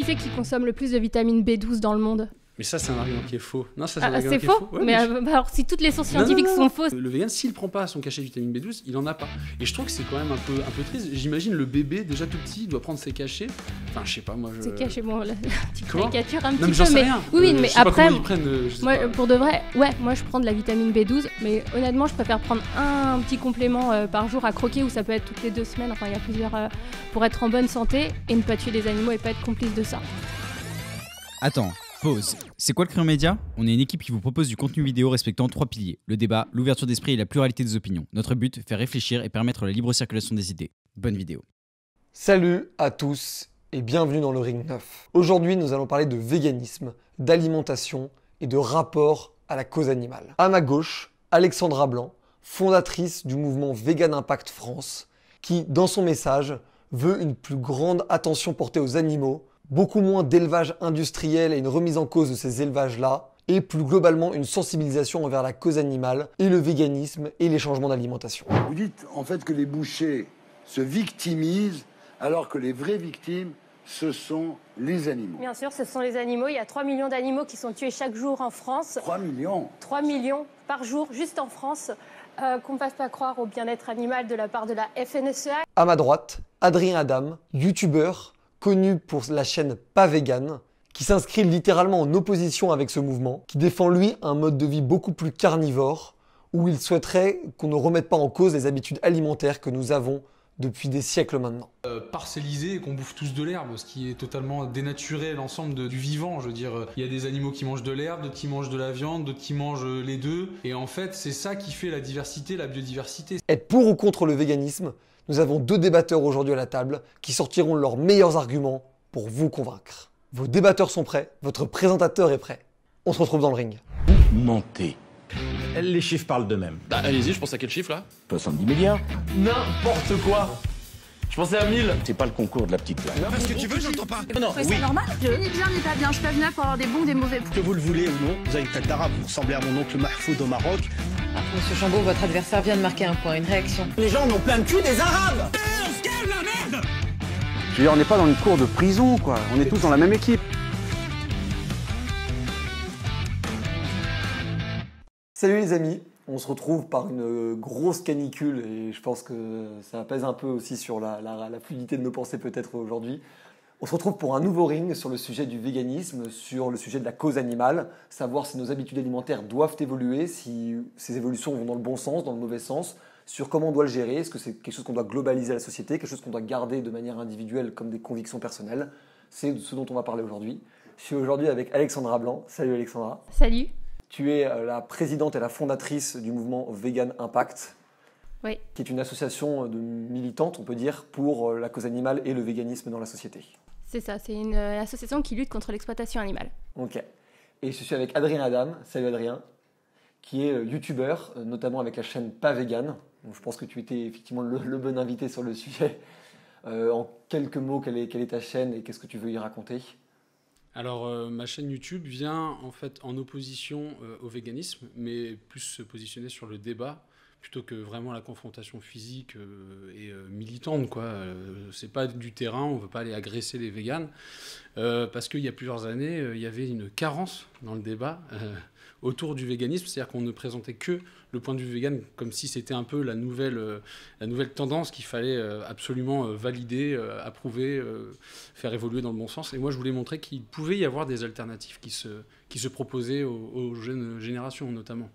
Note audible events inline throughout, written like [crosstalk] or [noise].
qui fait qu'il consomme le plus de vitamine B12 dans le monde mais ça, c'est un ah. argument qui est faux. Non, ça, c'est un ah, argument qui est faux. mais, bah, alors, si toutes les sciences scientifiques sont fausses. Euh, le vegan, s'il prend pas son cachet de vitamine B12, il en a pas. Et je trouve que c'est quand même un peu, un peu triste. J'imagine le bébé, déjà tout petit, doit prendre ses cachets. Enfin, je sais pas, moi. Je... Ses cachets, bon, la petite caricature un petit peu. Sais mais... Oui, euh, mais après. Euh, pour de vrai, ouais, moi, je prends de la vitamine B12, mais honnêtement, je préfère prendre un petit complément par jour à croquer, ou ça peut être toutes les deux semaines. Enfin, il y a plusieurs. pour être en bonne santé et ne pas tuer des animaux et pas être complice de ça. Attends, Pause. C'est quoi le crayon média On est une équipe qui vous propose du contenu vidéo respectant trois piliers le débat, l'ouverture d'esprit et la pluralité des opinions. Notre but faire réfléchir et permettre la libre circulation des idées. Bonne vidéo. Salut à tous et bienvenue dans le Ring 9. Aujourd'hui, nous allons parler de véganisme, d'alimentation et de rapport à la cause animale. À ma gauche, Alexandra Blanc, fondatrice du mouvement Vegan Impact France, qui, dans son message, veut une plus grande attention portée aux animaux beaucoup moins d'élevage industriel et une remise en cause de ces élevages-là, et plus globalement une sensibilisation envers la cause animale et le véganisme et les changements d'alimentation. Vous dites en fait que les bouchers se victimisent alors que les vraies victimes, ce sont les animaux. Bien sûr, ce sont les animaux. Il y a 3 millions d'animaux qui sont tués chaque jour en France. 3 millions 3 millions par jour, juste en France. Euh, qu'on ne passe pas croire au bien-être animal de la part de la FNSEA. À ma droite, Adrien Adam, youtubeur, connu pour la chaîne Pas Vegan, qui s'inscrit littéralement en opposition avec ce mouvement, qui défend lui un mode de vie beaucoup plus carnivore, où il souhaiterait qu'on ne remette pas en cause les habitudes alimentaires que nous avons depuis des siècles maintenant. Euh, parcelliser et qu'on bouffe tous de l'herbe, ce qui est totalement dénaturé l'ensemble du vivant. Je veux dire, euh, il y a des animaux qui mangent de l'herbe, d'autres qui mangent de la viande, d'autres qui mangent euh, les deux. Et en fait, c'est ça qui fait la diversité, la biodiversité. Être pour ou contre le véganisme, nous avons deux débatteurs aujourd'hui à la table qui sortiront leurs meilleurs arguments pour vous convaincre. Vos débatteurs sont prêts, votre présentateur est prêt. On se retrouve dans le ring. Vous mentez. Les chiffres parlent d'eux-mêmes. Bah, allez-y, je pense à quel chiffre là 70 milliards. N'importe quoi je pensais à 1000 C'est pas le concours de la petite blague. Non, parce que tu veux, j'entends pas Non, c'est normal Je ni bien ni pas bien, je suis pas venu pour avoir des bons des mauvais Que vous le voulez ou non, vous avez une tête d'arabe, vous ressemblez à mon oncle Mahfoud au Maroc, ah, Monsieur Chambaud, votre adversaire vient de marquer un point. Une réaction Les gens ont plein de cul des Arabes Je veux dire, on n'est pas dans une cour de prison, quoi. On est tous dans la même équipe. Salut les amis, on se retrouve par une euh, grosse canicule et je pense que ça pèse un peu aussi sur la fluidité de nos pensées peut-être aujourd'hui. On se retrouve pour un nouveau ring sur le sujet du véganisme, sur le sujet de la cause animale, savoir si nos habitudes alimentaires doivent évoluer, si ces évolutions vont dans le bon sens, dans le mauvais sens, sur comment on doit le gérer, est-ce que c'est quelque chose qu'on doit globaliser à la société, quelque chose qu'on doit garder de manière individuelle comme des convictions personnelles. C'est ce dont on va parler aujourd'hui. Je suis aujourd'hui avec Alexandra Blanc. Salut Alexandra. Salut. Tu es euh, la présidente et la fondatrice du mouvement Vegan Impact, oui. qui est une association de militantes, on peut dire, pour euh, la cause animale et le véganisme dans la société. C'est ça, c'est une euh, association qui lutte contre l'exploitation animale. Ok. Et je suis avec Adrien Adam, salut Adrien, qui est euh, youtubeur, euh, notamment avec la chaîne Pas Vegan. je pense que tu étais effectivement le, bon invité sur le sujet. en quelques mots, quelle est, ta chaîne et qu'est-ce que tu veux y raconter alors, ma chaîne YouTube vient en fait en opposition au véganisme, mais plus se positionner sur le débat plutôt que vraiment la confrontation physique euh, et euh, militante. quoi. n'est euh, c'est pas du terrain, on veut pas aller agresser les véganes. parce qu'il y a plusieurs années, il y avait une carence dans le débat autour du véganisme, c'est-à-dire qu'on ne présentait que le point de vue vegan comme si c'était un peu la nouvelle, la nouvelle tendance qu'il fallait absolument valider, approuver, faire évoluer dans le bon sens. Et moi, je voulais montrer qu'il pouvait y avoir des alternatives qui se, qui se proposaient aux jeunes générations notamment.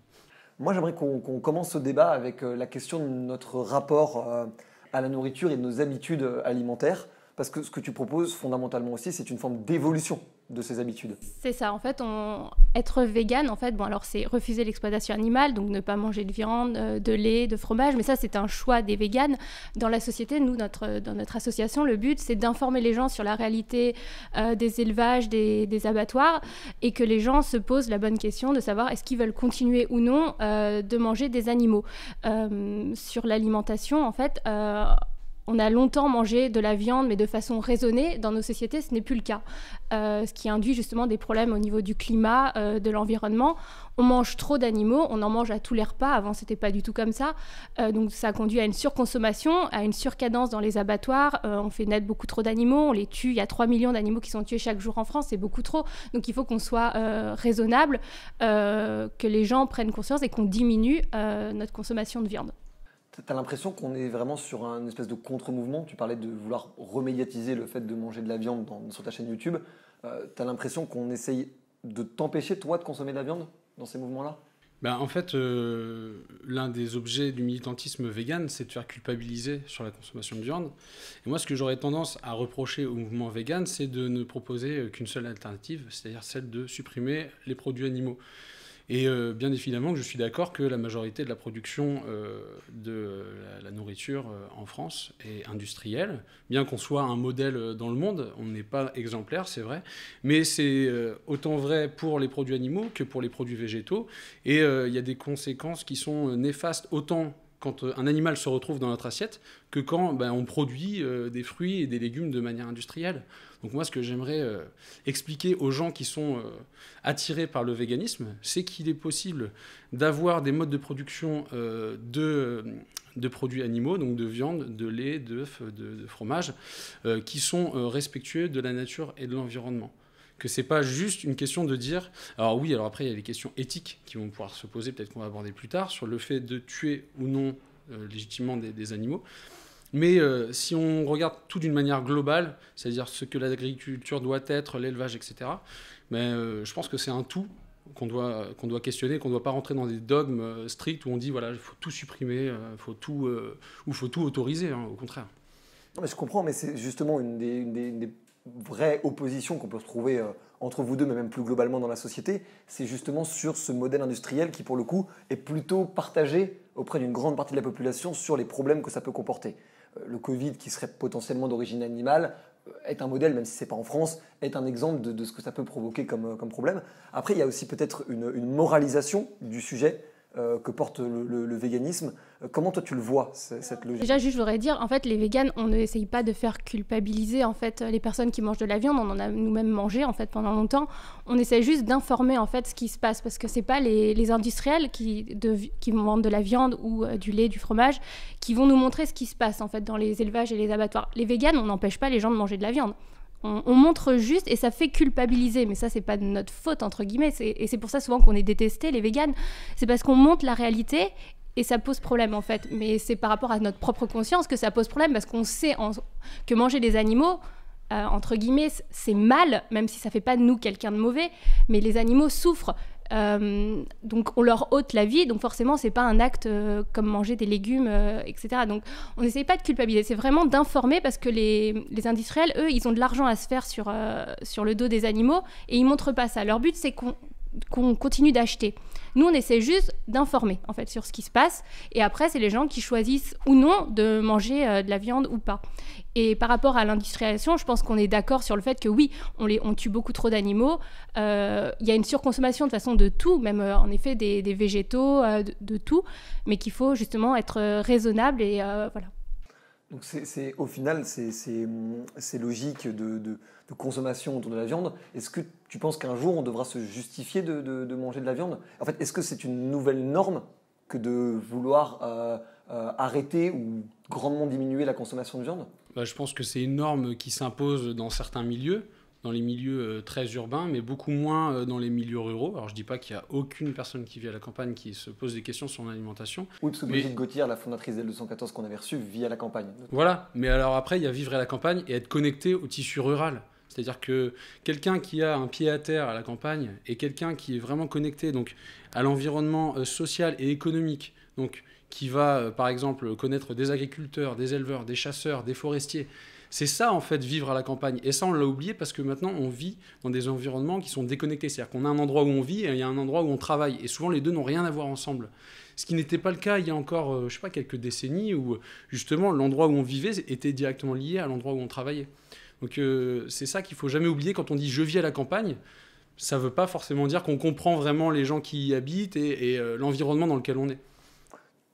Moi, j'aimerais qu'on commence ce débat avec euh, la question de notre rapport euh, à la nourriture et de nos habitudes euh, alimentaires, parce que ce que tu proposes fondamentalement aussi, c'est une forme d'évolution de ses habitudes. C'est ça, en fait, être végane, en fait, bon, alors c'est refuser l'exploitation animale, donc ne pas manger de viande, euh, de lait, de fromage, mais ça, c'est un choix des véganes. Dans la société, nous, notre, dans notre association, le but, c'est d'informer les gens sur la réalité euh, des élevages, des, abattoirs, et que les gens se posent la bonne question de savoir est-ce qu'ils veulent continuer ou non euh, de manger des animaux. sur l'alimentation, en fait, on a longtemps mangé de la viande, mais de façon raisonnée. Dans nos sociétés, ce n'est plus le cas, euh, ce qui induit justement des problèmes au niveau du climat, euh, de l'environnement. On mange trop d'animaux, on en mange à tous les repas. Avant, ce c'était pas du tout comme ça. Euh, donc, ça conduit à une surconsommation, à une surcadence dans les abattoirs. on fait naître beaucoup trop d'animaux, on les tue. Il y a 3 millions d'animaux qui sont tués chaque jour en France, c'est beaucoup trop. Donc, il faut qu'on soit raisonnable, que les gens prennent conscience et qu'on diminue notre consommation de viande. T'as l'impression qu'on est vraiment sur un espèce de contre-mouvement. Tu parlais de vouloir remédiatiser le fait de manger de la viande dans, sur ta chaîne YouTube. tu euh, t'as l'impression qu'on essaye de t'empêcher, toi, de consommer de la viande dans ces mouvements-là ben, En fait, euh, l'un des objets du militantisme vegan, c'est de faire culpabiliser sur la consommation de viande. Et moi, ce que j'aurais tendance à reprocher au mouvement vegan, c'est de ne proposer euh, qu'une seule alternative, c'est-à-dire celle de supprimer les produits animaux. Et euh, bien évidemment je suis d'accord que la majorité de la production euh, de la, nourriture euh, en France est industrielle. Bien qu'on soit un modèle dans le monde, on n'est pas exemplaire, c'est vrai. Mais c'est autant vrai pour les produits animaux que pour les produits végétaux. Et il y a des conséquences qui sont néfastes autant quand un animal se retrouve dans notre assiette que quand ben, on produit des fruits et des légumes de manière industrielle. Donc moi, ce que j'aimerais euh, expliquer aux gens qui sont euh, attirés par le véganisme, c'est qu'il est possible d'avoir des modes de production euh, de, produits animaux, donc de viande, de lait, d'œufs, de, fromage, qui sont respectueux de la nature et de l'environnement que c'est pas juste une question de dire. Alors oui, alors après il y a les questions éthiques qui vont pouvoir se poser, peut-être qu'on va aborder plus tard sur le fait de tuer ou non légitimement des animaux. Mais euh, si on regarde tout d'une manière globale, c'est-à-dire ce que l'agriculture doit être, l'élevage, etc., mais, ben, euh, je pense que c'est un tout qu'on doit, doit questionner, qu'on ne doit pas rentrer dans des dogmes euh, stricts où on dit voilà, il faut tout supprimer, faut tout, ou faut tout autoriser, hein, au contraire. mais je comprends, mais c'est justement une des, vraies oppositions qu'on peut retrouver entre vous deux, mais même plus globalement dans la société, c'est justement sur ce modèle industriel qui, pour le coup, est plutôt partagé auprès d'une grande partie de la population sur les problèmes que ça peut comporter. Euh, le Covid qui serait potentiellement d'origine animale euh, est un modèle, même si ce n'est pas en France, est un exemple de, ce que ça peut provoquer euh, comme, problème. Après, il y a aussi peut-être une moralisation du sujet euh, que porte le, véganisme. Euh, comment toi tu le vois cette logique Déjà, juste je voudrais dire, en fait, les véganes, on n'essaye pas de faire culpabiliser en fait les personnes qui mangent de la viande. On en a nous-mêmes mangé en fait pendant longtemps. On essaie juste d'informer en fait ce qui se passe parce que ce c'est pas les, industriels qui, qui vendent de la viande ou euh, du lait, du fromage, qui vont nous montrer ce qui se passe en fait dans les élevages et les abattoirs. Les véganes, on n'empêche pas les gens de manger de la viande. On, montre juste et ça fait culpabiliser. Mais ça, c'est pas de notre faute, entre guillemets. Et c'est pour ça souvent qu'on est détesté, les véganes. C'est parce qu'on montre la réalité et ça pose problème en fait. Mais c'est par rapport à notre propre conscience que ça pose problème parce qu'on sait que manger des animaux, euh, entre guillemets, c'est mal, même si ça fait pas de nous quelqu'un de mauvais, mais les animaux souffrent. Euh, donc on leur ôte la vie, donc forcément c'est pas un acte euh, comme manger des légumes, euh, etc. Donc on n'essaye pas de culpabiliser, c'est vraiment d'informer parce que les, les, industriels, eux, ils ont de l'argent à se faire sur, sur le dos des animaux et ils montrent pas ça. Leur but c'est qu'on qu'on continue d'acheter. Nous, on essaie juste d'informer en fait sur ce qui se passe. Et après, c'est les gens qui choisissent ou non de manger euh, de la viande ou pas. Et par rapport à l'industrialisation, je pense qu'on est d'accord sur le fait que oui, on, les, on tue beaucoup trop d'animaux. Euh, il y a une surconsommation de façon de tout, même euh, en effet des, végétaux, de, tout, mais qu'il faut justement être raisonnable et voilà. Donc c'est, au final, c'est, logique de, de, de, consommation autour de la viande. Est-ce que tu penses qu'un jour on devra se justifier de, manger de la viande En fait, est-ce que c'est une nouvelle norme que de vouloir euh, euh, arrêter ou grandement diminuer la consommation de viande bah, Je pense que c'est une norme qui s'impose dans certains milieux, dans les milieux euh, très urbains, mais beaucoup moins dans les milieux ruraux. Alors je ne dis pas qu'il n'y a aucune personne qui vit à la campagne qui se pose des questions sur l'alimentation. Oui, parce que Gauthier, la fondatrice l 214 qu'on avait reçue, vit à la campagne. Voilà, mais alors après, il y a vivre à la campagne et être connecté au tissu rural. C'est-à-dire que quelqu'un qui a un pied à terre à la campagne et quelqu'un qui est vraiment connecté donc, à l'environnement euh, social et économique, donc qui va euh, par exemple connaître des agriculteurs, des éleveurs, des chasseurs, des forestiers, c'est ça, en fait, vivre à la campagne. Et ça, on l'a oublié parce que maintenant, on vit dans des environnements qui sont déconnectés. C'est-à-dire qu'on a un endroit où on vit et il y a un endroit où on travaille. Et souvent, les deux n'ont rien à voir ensemble. Ce qui n'était pas le cas il y a encore, euh, je sais pas, quelques décennies où, justement, l'endroit où on vivait était directement lié à l'endroit où on travaillait. Donc euh, c'est ça qu'il faut jamais oublier quand on dit je vis à la campagne. Ça ne veut pas forcément dire qu'on comprend vraiment les gens qui y habitent et, euh, l'environnement dans lequel on est.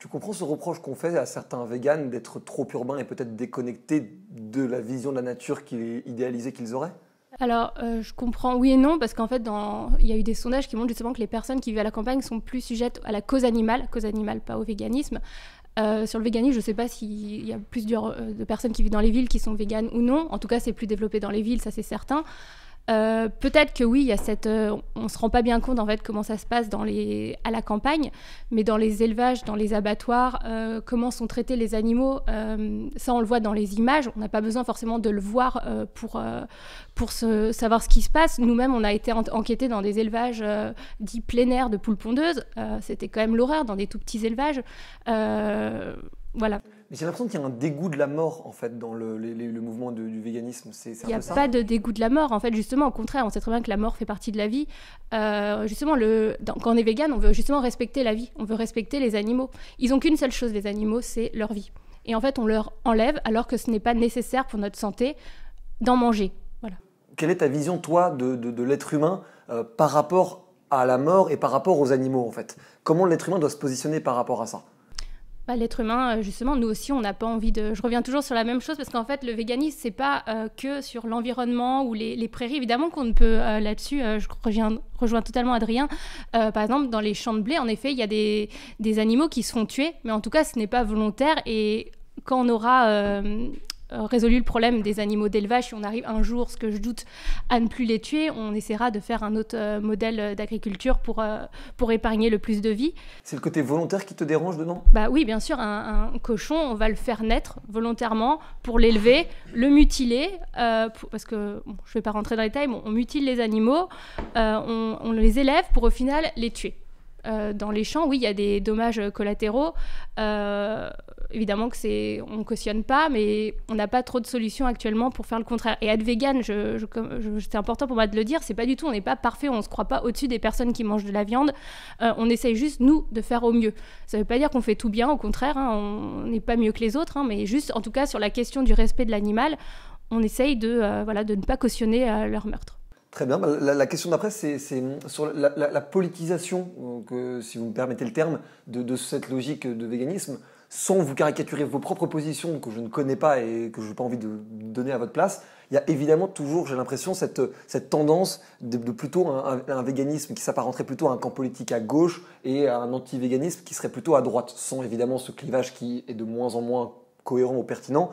Tu comprends ce reproche qu'on fait à certains véganes d'être trop urbains et peut-être déconnectés de la vision de la nature qu'ils est idéalisée qu'ils auraient alors, euh, je comprends oui et non, parce qu'en fait, dans... il y a eu des sondages qui montrent justement que les personnes qui vivent à la campagne sont plus sujettes à la cause animale, cause animale, pas au véganisme, euh, sur le véganisme, je ne sais pas s'il y a plus euh, de, personnes qui vivent dans les villes qui sont véganes ou non. En tout cas, c'est plus développé dans les villes, ça c'est certain. Euh, peut-être que oui, il y a cette, euh, on ne se rend pas bien compte en fait comment ça se passe dans les, à la campagne, mais dans les élevages, dans les abattoirs, euh, comment sont traités les animaux, ça on le voit dans les images, on n'a pas besoin forcément de le voir pour, pour savoir ce qui se passe. Nous-mêmes, on a été enquêté enquêtés dans des élevages dits plein air de poules pondeuses, c'était quand même l'horreur dans des tout petits élevages. voilà. Mais j'ai l'impression qu'il y a un dégoût de la mort, en fait, dans le, le, mouvement du véganisme. C'est, Il n'y a pas de dégoût de la mort, en fait, justement. Au contraire, on sait très bien que la mort fait partie de la vie. Euh, justement, le, quand on est végane, on veut justement respecter la vie. On veut respecter les animaux. Ils n'ont qu'une seule chose, les animaux, c'est leur vie. Et en fait, on leur enlève alors que ce n'est pas nécessaire pour notre santé d'en manger. Voilà. Quelle est ta vision, toi, de, de, l'être humain euh, par rapport à la mort et par rapport aux animaux, en fait Comment l'être humain doit se positionner par rapport à ça l'être humain, euh, justement, nous aussi, on n'a pas envie de... Je reviens toujours sur la même chose parce qu'en fait, le véganisme, c'est pas euh, que sur l'environnement ou les, prairies. Évidemment qu'on ne peut euh, là-dessus, je rejoins, totalement Adrien. par exemple, dans les champs de blé, en effet, il y a des, animaux qui seront tués, mais en tout cas, ce n'est pas volontaire et quand on aura euh, résolu le problème des animaux d'élevage, si on arrive un jour, ce que je doute, à ne plus les tuer, on essaiera de faire un autre euh, modèle euh, d'agriculture pour, pour épargner le plus de vie. C'est le côté volontaire qui te dérange dedans Bah oui, bien sûr, un, cochon, on va le faire naître volontairement pour l'élever, le mutiler, parce que je ne vais pas rentrer dans les détails, on mutile les animaux, on les élève pour au final les tuer. Euh, dans les champs, oui, il y a des dommages collatéraux. Euh, évidemment que c'est, on cautionne pas, mais on n'a pas trop de solutions actuellement pour faire le contraire. Et être vegan, je, c'est important pour moi de le dire, c'est pas du tout, on n'est pas parfait, on se croit pas au-dessus des personnes qui mangent de la viande. Euh, on essaye juste nous de faire au mieux. Ça veut pas dire qu'on fait tout bien, au contraire, hein, on n'est pas mieux que les autres, hein, mais juste, en tout cas, sur la question du respect de l'animal, on essaye de, voilà, de ne pas cautionner leur meurtre. Très bien. Bah, la, question d'après, c'est hum, sur la, politisation, euh, si vous me permettez le terme, de, cette logique de véganisme, sans vous caricaturer vos propres positions que je ne connais pas et que je n'ai pas envie de donner à votre place. Il y a évidemment toujours, j'ai l'impression, cette, tendance de, plutôt un, véganisme qui s'apparenterait plutôt à un camp politique à gauche et à un anti-véganisme qui serait plutôt à droite, sans évidemment ce clivage qui est de moins en moins cohérent ou pertinent.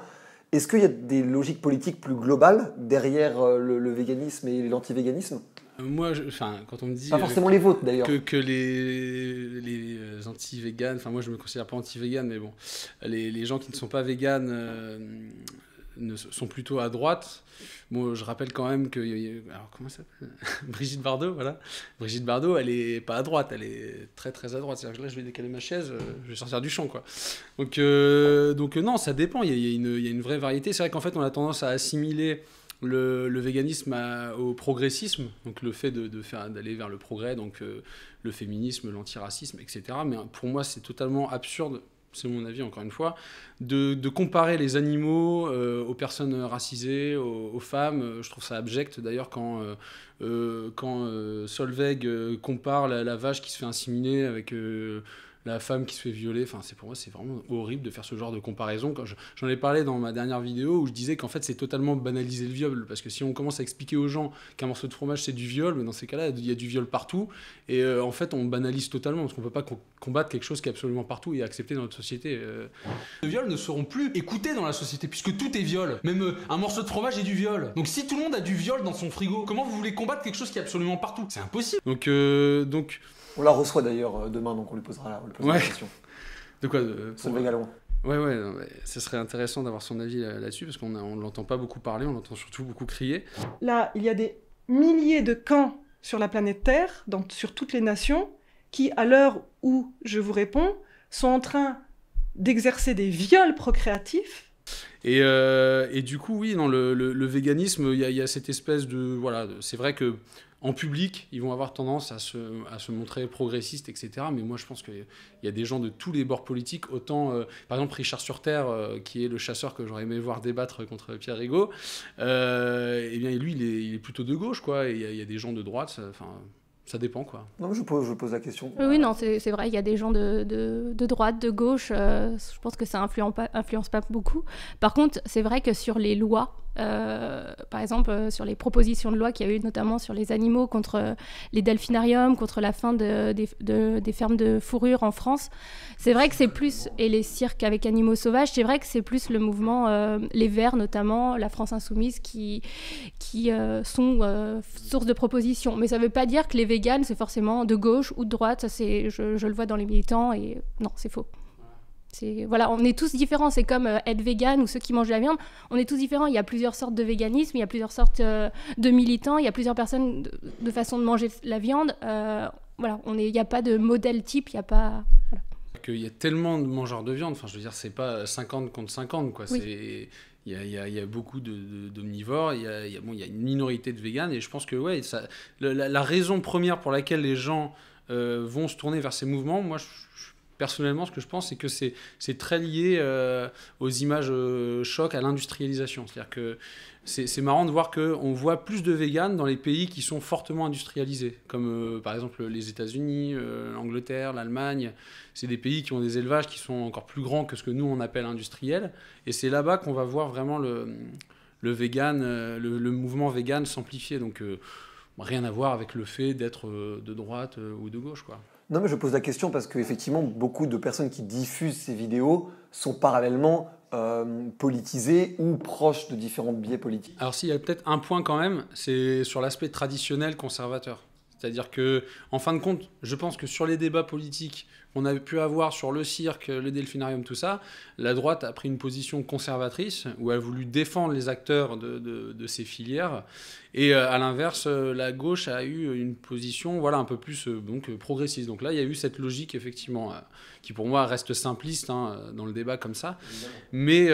Est-ce qu'il y a des logiques politiques plus globales derrière euh, le, véganisme et l'anti-véganisme euh, moi, enfin, quand on me dit. Pas euh, forcément que, les vôtres d'ailleurs. Que, les, les anti-véganes, enfin, moi je me considère pas anti-végane, mais bon, les, gens qui ne sont pas véganes ne, sont plutôt à droite. Moi, je rappelle quand même que. Alors, comment ça [laughs] Brigitte Bardot, voilà. Brigitte Bardot, elle est pas à droite, elle est très très à droite. C'est-à-dire que là, je vais décaler ma chaise, euh, je vais sortir du champ, quoi. Donc, euh, donc euh, non, ça dépend. Il y, a, une, il y a une vraie variété. C'est vrai qu'en fait, on a tendance à assimiler. Le, le, véganisme au progressisme, donc le fait de, de faire d'aller vers le progrès, donc le féminisme, l'antiracisme, etc. Mais hein, pour moi, c'est totalement absurde c'est mon avis encore une fois, de, comparer les animaux euh, aux personnes racisées, aux, femmes. Euh, je trouve ça abject d'ailleurs quand, euh, euh compare la, vache qui se fait inséminer avec la femme qui se fait violer. Enfin, c'est pour moi, c'est vraiment horrible de faire ce genre de comparaison. J'en ai parlé dans ma dernière vidéo où je disais qu'en fait, c'est totalement banaliser le viol. Parce que si on commence à expliquer aux gens qu'un morceau de fromage, c'est du viol, mais dans ces cas-là, il y a du viol partout. Et euh, en fait, on banalise totalement parce qu'on peut pas combattre quelque chose qui est absolument partout et accepté dans notre société. Euh... Les viols ne seront plus écoutés dans la société puisque tout est viol. Même euh, un morceau de fromage est du viol. Donc, si tout le monde a du viol dans son frigo, comment vous voulez combattre quelque chose qui est absolument partout C'est impossible. Donc, euh, donc, on la reçoit d'ailleurs euh, demain, donc on lui posera, la, question. De quoi euh, le euh, le Ouais, ouais, ça ce serait intéressant d'avoir son avis là-dessus, parce qu'on ne l'entend pas beaucoup parler, on l'entend surtout beaucoup crier. Là, il y a des milliers de camps sur la planète Terre, donc sur toutes les nations, qui, à l'heure où je vous réponds, sont en train d'exercer des viols procréatifs et, et, du coup, oui, dans le, véganisme, il y, y, a cette espèce de... Voilà, c'est vrai que en public, ils vont avoir tendance à se, montrer progressistes, etc. Mais moi, je pense qu'il y a des gens de tous les bords politiques. Autant, euh, par exemple, Richard Surterre, euh, qui est le chasseur que j'aurais aimé voir débattre contre Pierre Rigaud, euh, eh bien, lui, il est, plutôt de gauche, quoi. il y, a des gens de droite, enfin. Ça dépend, quoi. Non, je pose, la question. Oui, non, c'est vrai, il y a des gens de, droite, de gauche. Euh, je pense que ça influence pas, influence pas beaucoup. Par contre, c'est vrai que sur les lois, euh, par exemple, euh, sur les propositions de loi qu'il y a eu notamment sur les animaux contre euh, les delphinariums, contre la fin de, des fermes de fourrure en France. C'est vrai que c'est plus, et les cirques avec animaux sauvages, c'est vrai que c'est plus le mouvement, les Verts notamment, la France Insoumise, qui, qui sont source de propositions. Mais ça ne veut pas dire que les véganes, c'est forcément de gauche ou de droite, ça, je le vois dans les militants, et non, c'est faux voilà, on est tous différents. C'est comme être vegan ou ceux qui mangent de la viande. On est tous différents. Il y a plusieurs sortes de véganisme, il y a plusieurs sortes de militants, il y a plusieurs personnes de, façon de manger la viande. voilà, on il n'y a pas de modèle type, il n'y a pas. Voilà. Qu'il y a tellement de mangeurs de viande. Enfin, je veux dire, c'est pas 50 contre 50, quoi. Il y, a, beaucoup d'omnivores, il, y a une minorité de véganes, et je pense que ouais, ça, la, raison première pour laquelle les gens vont se tourner vers ces mouvements, moi je, je personnellement, ce que je pense, c'est que c'est, très lié euh, aux images euh, chocs à l'industrialisation. C'est-à-dire que c'est, marrant de voir qu'on voit plus de véganes dans les pays qui sont fortement industrialisés, comme euh, par exemple les États-Unis, l'Angleterre, l'Allemagne. C'est des pays qui ont des élevages qui sont encore plus grands que ce que nous on appelle industriel. Et c'est là-bas qu'on va voir vraiment le, mouvement vegan s'amplifier. Donc rien à voir avec le fait d'être de droite ou de gauche. quoi. Non, mais je pose la question parce qu'effectivement, beaucoup de personnes qui diffusent ces vidéos sont parallèlement euh, politisées ou proches de différents biais politiques. Alors, s'il y a peut-être un point quand même, c'est sur l'aspect traditionnel conservateur. C'est-à-dire que, en fin de compte, je pense que sur les débats politiques qu'on a pu avoir sur le cirque, le delphinarium, tout ça, la droite a pris une position conservatrice où elle a voulu défendre les acteurs de, de ces filières et euh, à l'inverse, euh, la gauche a eu une position voilà, un peu plus euh, donc, progressiste. Donc là, il y a eu cette logique, effectivement, qui pour moi reste simpliste hein, dans le débat comme ça. Mais,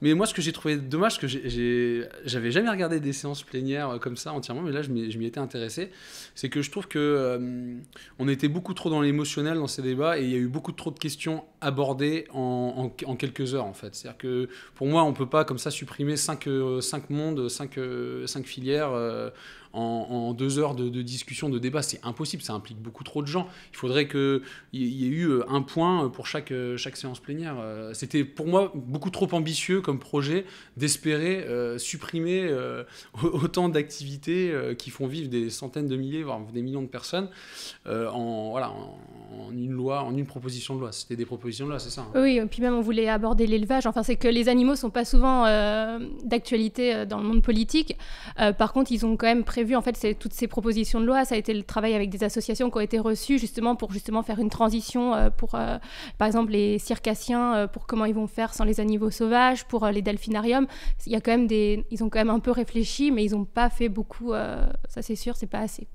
mais moi, ce que j'ai trouvé dommage, que j'avais jamais regardé des séances plénières comme ça entièrement, mais là, je m'y étais intéressé, c'est que je trouve que on était beaucoup trop dans l'émotionnel dans ces débats et il y a eu beaucoup trop de questions abordées en, en, quelques heures, en fait. C'est-à-dire que pour moi, on ne peut pas comme ça supprimer cinq, cinq mondes, cinq, cinq filières euh en, deux heures de, discussion, de débat. C'est impossible, ça implique beaucoup trop de gens. Il faudrait qu'il y ait eu euh, un point euh, pour chaque, euh, chaque séance plénière. C'était pour moi beaucoup trop ambitieux comme projet d'espérer supprimer autant d'activités qui font vivre des centaines de milliers, voire des millions de personnes en, voilà, en, une loi, en une proposition de loi. C'était des propositions de loi, c'est ça hein. Oui, et puis même on voulait aborder l'élevage. Enfin, c'est que les animaux sont pas souvent d'actualité dans le monde politique. par contre, ils ont quand même prévu vu en fait, toutes ces propositions de loi. Ça a été le travail avec des associations qui ont été reçues justement pour justement faire une transition euh, pour, euh, par exemple, les circassiens, euh, pour comment ils vont faire sans les animaux sauvages, pour les delphinariums. Il y a quand même des, ils ont quand même un peu réfléchi, mais ils n'ont pas fait beaucoup. ça, c'est sûr, c'est pas assez.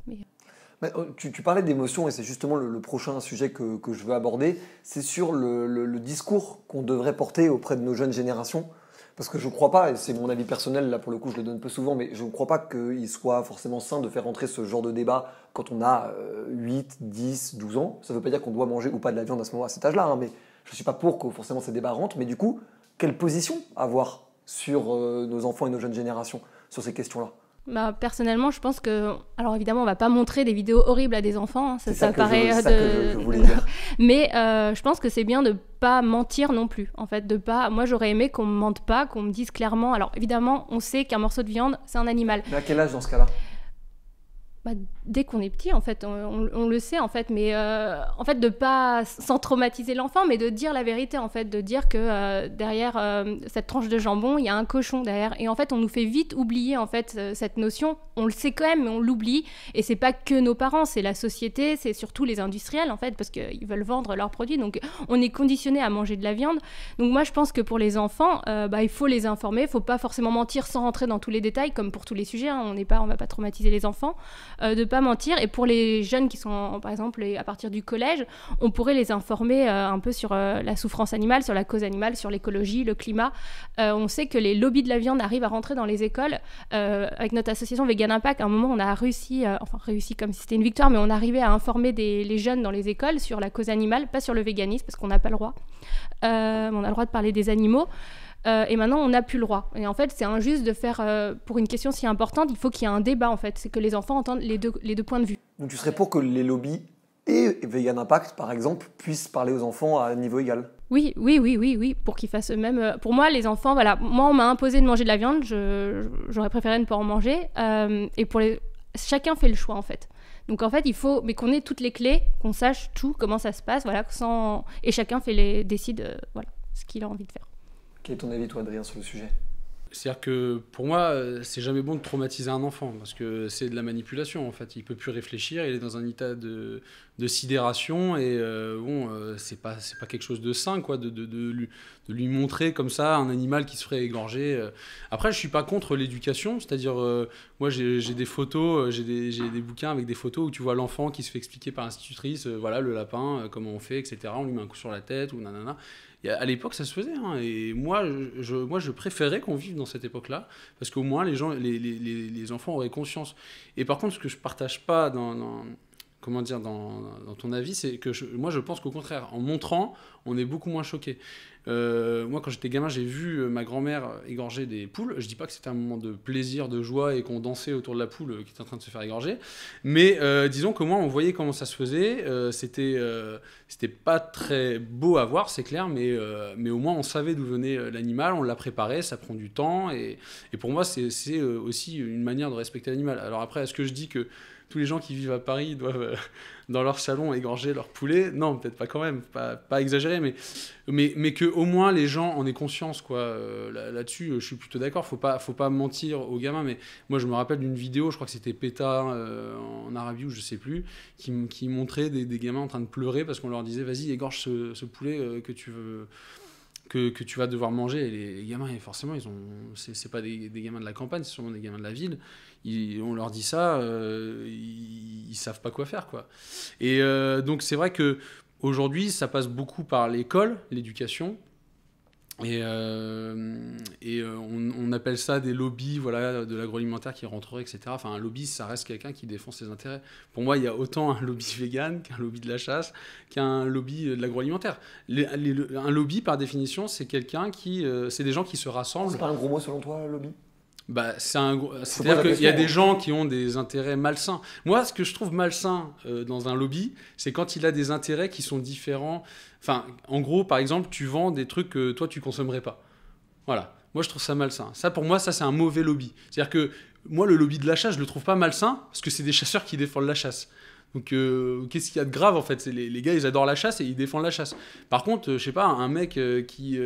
Bah, oh, tu, parlais d'émotion et c'est justement le, prochain sujet que, je veux aborder. C'est sur le discours qu'on devrait porter auprès de nos jeunes générations parce que je ne crois pas, et c'est mon avis personnel, là pour le coup je le donne peu souvent, mais je ne crois pas qu'il soit forcément sain de faire rentrer ce genre de débat quand on a 8, 10, 12 ans. Ça ne veut pas dire qu'on doit manger ou pas de la viande à ce moment à cet âge-là, hein, mais je ne suis pas pour que forcément ces débats rentrent, mais du coup, quelle position avoir sur euh, nos enfants et nos jeunes générations sur ces questions-là bah, personnellement, je pense que. Alors, évidemment, on va pas montrer des vidéos horribles à des enfants, ça, paraît. Mais je pense que c'est bien de pas mentir non plus, en fait. De pas... Moi, j'aurais aimé qu'on me mente pas, qu'on me dise clairement. Alors, évidemment, on sait qu'un morceau de viande, c'est un animal. Mais à quel âge dans ce cas-là bah, dès qu'on est petit, en fait, on, le sait, en fait, mais euh, en fait, de pas sans traumatiser l'enfant, mais de dire la vérité, en fait, de dire que euh, derrière euh, cette tranche de jambon, il y a un cochon derrière. Et en fait, on nous fait vite oublier, en fait, cette notion. On le sait quand même, mais on l'oublie. Et c'est pas que nos parents, c'est la société, c'est surtout les industriels, en fait, parce qu'ils veulent vendre leurs produits. Donc, on est conditionné à manger de la viande. Donc, moi, je pense que pour les enfants, bah, il faut les informer. Il faut pas forcément mentir sans rentrer dans tous les détails, comme pour tous les sujets. Hein. on n'est pas, on va pas traumatiser les enfants mentir. Et pour les jeunes qui sont, par exemple, à partir du collège, on pourrait les informer euh, un peu sur euh, la souffrance animale, sur la cause animale, sur l'écologie, le climat. Euh, on sait que les lobbies de la viande arrivent à rentrer dans les écoles. avec notre association Vegan Impact, à un moment, on a réussi, enfin réussi comme si c'était une victoire, mais on arrivait à informer des, les jeunes dans les écoles sur la cause animale, pas sur le véganisme, parce qu'on n'a pas le droit. on a le droit de parler des animaux. Euh, et maintenant, on n'a plus le droit. Et en fait, c'est injuste de faire, euh, pour une question si importante, il faut qu'il y ait un débat, en fait. C'est que les enfants entendent les deux, les deux points de vue. Donc tu serais pour que les lobbies et Vegan Impact, par exemple, puissent parler aux enfants à un niveau égal oui, oui, oui, oui, oui, pour qu'ils fassent eux-mêmes. Euh, pour moi, les enfants, voilà, moi, on m'a imposé de manger de la viande, j'aurais préféré ne pas en manger. et pour les... Chacun fait le choix, en fait. Donc en fait, il faut, mais qu'on ait toutes les clés, qu'on sache tout, comment ça se passe, voilà, sans... et chacun fait les... décide, voilà, ce qu'il a envie de faire. Quel est ton avis, toi, Adrien, sur le sujet c'est-à-dire que pour moi, euh, c'est jamais bon de traumatiser un enfant parce que c'est de la manipulation en fait. Il peut plus réfléchir, il est dans un état de, sidération et euh, bon, euh, c'est pas c'est pas quelque chose de sain quoi de, de, lui, de, lui, montrer comme ça un animal qui se ferait égorger. Après, je suis pas contre l'éducation, c'est-à-dire moi j'ai des photos, j'ai des, des, bouquins avec des photos où tu vois l'enfant qui se fait expliquer par l'institutrice, voilà le lapin, comment on fait, etc. On lui met un coup sur la tête ou nanana à l'époque, ça se faisait. Hein. et moi je, moi, je préférais qu'on vive dans cette époque-là, parce qu'au moins, les, gens, les, enfants auraient conscience. Et par contre, ce que je partage pas dans comment dire, dans, ton avis, c'est que moi je pense qu'au contraire, en montrant, on est beaucoup moins choqué. Euh, moi quand j'étais gamin, j'ai vu euh, ma grand-mère égorger des poules. Je dis pas que c'était un moment de plaisir, de joie et qu'on dansait autour de la poule euh, qui était en train de se faire égorger, mais disons que moi on voyait comment ça se faisait. c'était c'était pas très beau à voir, c'est clair, mais mais au moins on savait d'où venait l'animal, on l'a préparé, ça prend du temps et, et pour moi c'est aussi une manière de respecter l'animal. Alors après, est-ce que je dis que tous les gens qui vivent à Paris doivent, euh, dans leur salon, égorger leur poulet. Non, peut-être pas quand même, pas, exagéré, mais, mais, mais que au moins les gens en aient conscience, quoi. Euh, là-dessus, euh, je suis plutôt d'accord. Faut pas, faut pas mentir aux gamins, mais moi, je me rappelle d'une vidéo, je crois que c'était PETA en Arabie ou je sais plus, qui, qui montrait des, gamins en train de pleurer parce qu'on leur disait, vas-y, égorge ce, poulet que tu veux. Que, que, tu vas devoir manger. Et les, gamins, forcément, ils ont, c'est, pas des, des, gamins de la campagne, c'est sûrement des gamins de la ville on leur dit ça, euh, ils, savent pas quoi faire, quoi. Et euh, donc c'est vrai que aujourd'hui, ça passe beaucoup par l'école, l'éducation. Et, euh, on, appelle ça des lobbies voilà, de l'agroalimentaire qui rentreraient, etc. Enfin, un lobby, ça reste quelqu'un qui défend ses intérêts. Pour moi, il y a autant un lobby vegan qu'un lobby de la chasse, qu'un lobby de l'agroalimentaire. un lobby, par définition, c'est quelqu'un qui. c'est des gens qui se rassemblent. C'est pas un gros mot selon toi, lobby bah, c'est un C'est-à-dire qu'il y a des gens qui ont des intérêts malsains. Moi, ce que je trouve malsain euh, dans un lobby, c'est quand il a des intérêts qui sont différents. Enfin, en gros, par exemple, tu vends des trucs que toi, tu consommerais pas. Voilà. Moi, je trouve ça malsain. Ça, pour moi, ça, c'est un mauvais lobby. C'est-à-dire que moi, le lobby de la chasse, je le trouve pas malsain parce que c'est des chasseurs qui défendent la chasse. Donc, euh, qu'est-ce qu'il y a de grave en fait les, les gars, ils adorent la chasse et ils défendent la chasse. Par contre, je euh, je sais pas, un mec euh, qui,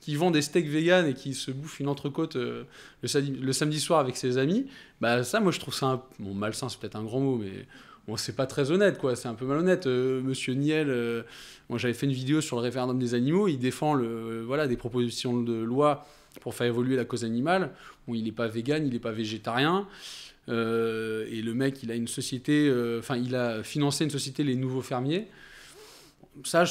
qui vend des steaks vegan et qui se bouffe une entrecôte le, le, samedi soir avec ses amis, bah ça, moi je trouve ça un... bon, malsain, c'est peut-être un grand mot, mais bon, c'est pas très honnête quoi, c'est un peu malhonnête. Monsieur Niel, moi j'avais fait une vidéo sur le référendum des animaux, il défend voilà, des propositions de loi pour faire évoluer la cause animale. Bon, il n'est pas vegan, il n'est pas végétarien. Euh, et le mec, il a une société, euh, enfin, il a financé une société, les nouveaux fermiers. Ça,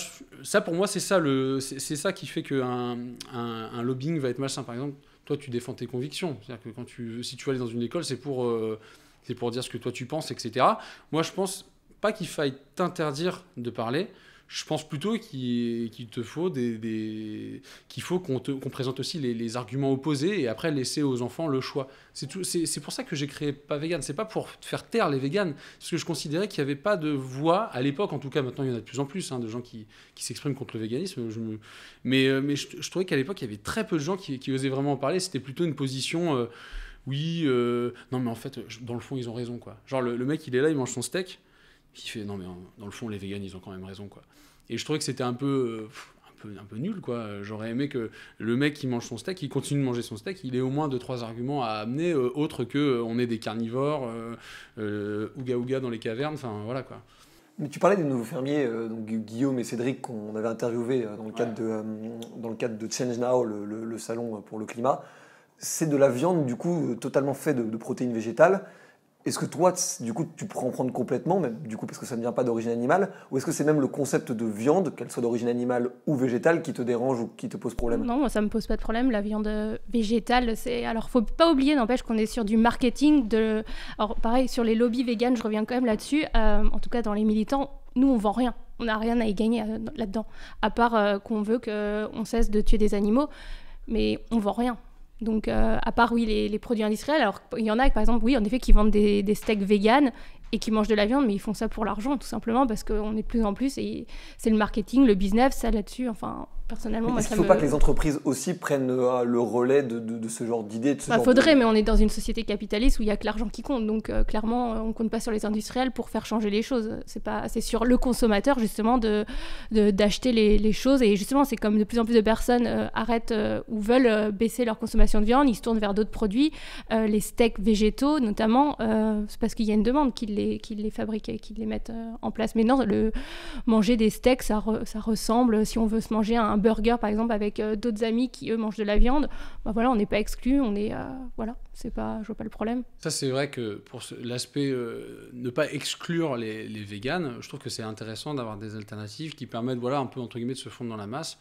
ça pour moi, c'est ça, le, c'est, ça qui fait qu'un un, un, lobbying va être machin Par exemple, toi, tu défends tes convictions. C'est-à-dire que quand tu, si tu vas aller dans une école, c'est pour, euh, c'est pour dire ce que toi tu penses, etc. Moi, je pense pas qu'il faille t'interdire de parler je pense plutôt qu'il te faut des, qu'il faut qu'on présente aussi les, arguments opposés et après laisser aux enfants le choix. C'est C'est pour ça que j'ai créé pas vegan. C'est pas pour faire taire les véganes, parce que je considérais qu'il n'y avait pas de voix à l'époque. En tout cas, maintenant il y en a de plus en plus hein, de gens qui, s'expriment contre le véganisme. Je Mais euh, je, trouvais qu'à l'époque il y avait très peu de gens qui, osaient vraiment en parler. C'était plutôt une position. Euh, oui, euh, non mais en fait, dans le fond, ils ont raison quoi. Genre le mec, il est là, il mange son steak, qui fait non mais hein, dans le fond les véganes ils ont quand même raison quoi. Et je trouvais que c'était un peu euh, un peu, un peu nul quoi. J'aurais aimé que le mec qui mange son steak, il continue de manger son steak, il ait au moins deux trois arguments à amener autres euh, autre que euh, on est des carnivores, ouga ouga dans les cavernes, enfin voilà quoi. Mais tu parlais des nouveaux fermiers, donc Guillaume et Cédric qu'on avait interviewé dans le cadre de dans le cadre de Change Now, le, salon pour le climat. C'est de la viande du coup totalement faite de, de protéines végétales est-ce que toi, du coup, tu en prendre complètement, même, du coup, parce que ça ne vient pas d'origine animale, ou est-ce que c'est même le concept de viande, qu'elle soit d'origine animale ou végétale, qui te dérange ou qui te pose problème Non, ça me pose pas de problème. La viande euh, végétale, c'est alors faut pas oublier, n'empêche qu'on est sur du marketing de, alors pareil sur les lobbies véganes, je reviens quand même là-dessus. Euh, en tout cas, dans les militants, nous, on vend rien on n'a rien à y gagner euh, là-dedans, à part qu'on veut qu'on cesse de tuer des animaux, mais on vend rien. Donc, euh, à part, oui, les, produits industriels, alors il y en a, par exemple, oui, en effet, qui vendent des, des steaks véganes et qui mangent de la viande, mais ils font ça pour l'argent, tout simplement, parce qu'on est de plus en plus, et c'est le marketing, le business, ça là-dessus, enfin, personnellement, moi, ça Il ne faut pas que les entreprises aussi prennent euh, ah, le relais de, de, ce genre d'idée. Il bah, faudrait, mais on est dans une société capitaliste où il n'y a que l'argent qui compte, donc euh, clairement, on ne compte pas sur les industriels pour faire changer les choses. C'est pas, sur le consommateur, justement, de, d'acheter les, les, choses, et justement, c'est comme de plus en plus de personnes euh, arrêtent ou veulent baisser leur consommation de viande, ils se tournent vers d'autres produits, les steaks végétaux, notamment, c'est parce qu'il y a une demande qu'ils les, qui les fabriquent qui les mettent euh, en place. Mais non, le, manger des steaks, ça, ressemble, si on veut se manger un burger par exemple avec euh, d'autres amis qui eux mangent de la viande, bah, voilà, on n'est pas exclu, on est. Euh, voilà, c'est pas, je vois pas le problème. Ça, c'est vrai que pour l'aspect ne pas exclure les, les véganes, je trouve que c'est intéressant d'avoir des alternatives qui permettent, voilà, un peu entre guillemets de se fondre dans la masse.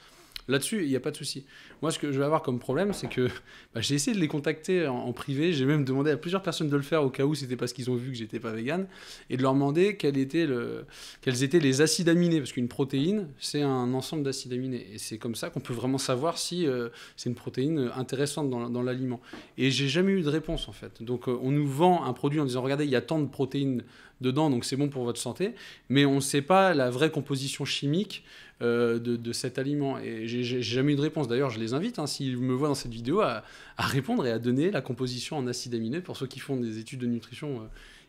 Là-dessus, il n'y a pas de souci. Moi, ce que je vais avoir comme problème, c'est que [laughs] bah, j'ai essayé de les contacter en, privé. J'ai même demandé à plusieurs personnes de le faire au cas où c'était parce qu'ils ont vu que j'étais pas vegan et de leur demander quel était le, quels étaient les acides aminés. Parce qu'une protéine, c'est un ensemble d'acides aminés. Et c'est comme ça qu'on peut vraiment savoir si euh, c'est une protéine intéressante dans, l'aliment. Et j'ai jamais eu de réponse en fait. Donc, euh, on nous vend un produit en disant regardez, il y a tant de protéines dedans, donc c'est bon pour votre santé. Mais on ne sait pas la vraie composition chimique euh, de, cet aliment Et j'ai jamais eu de réponse. D'ailleurs, je les invite, hein, s'ils me voient dans cette vidéo, à, répondre et à donner la composition en acides aminés. Pour ceux qui font des études de nutrition, euh,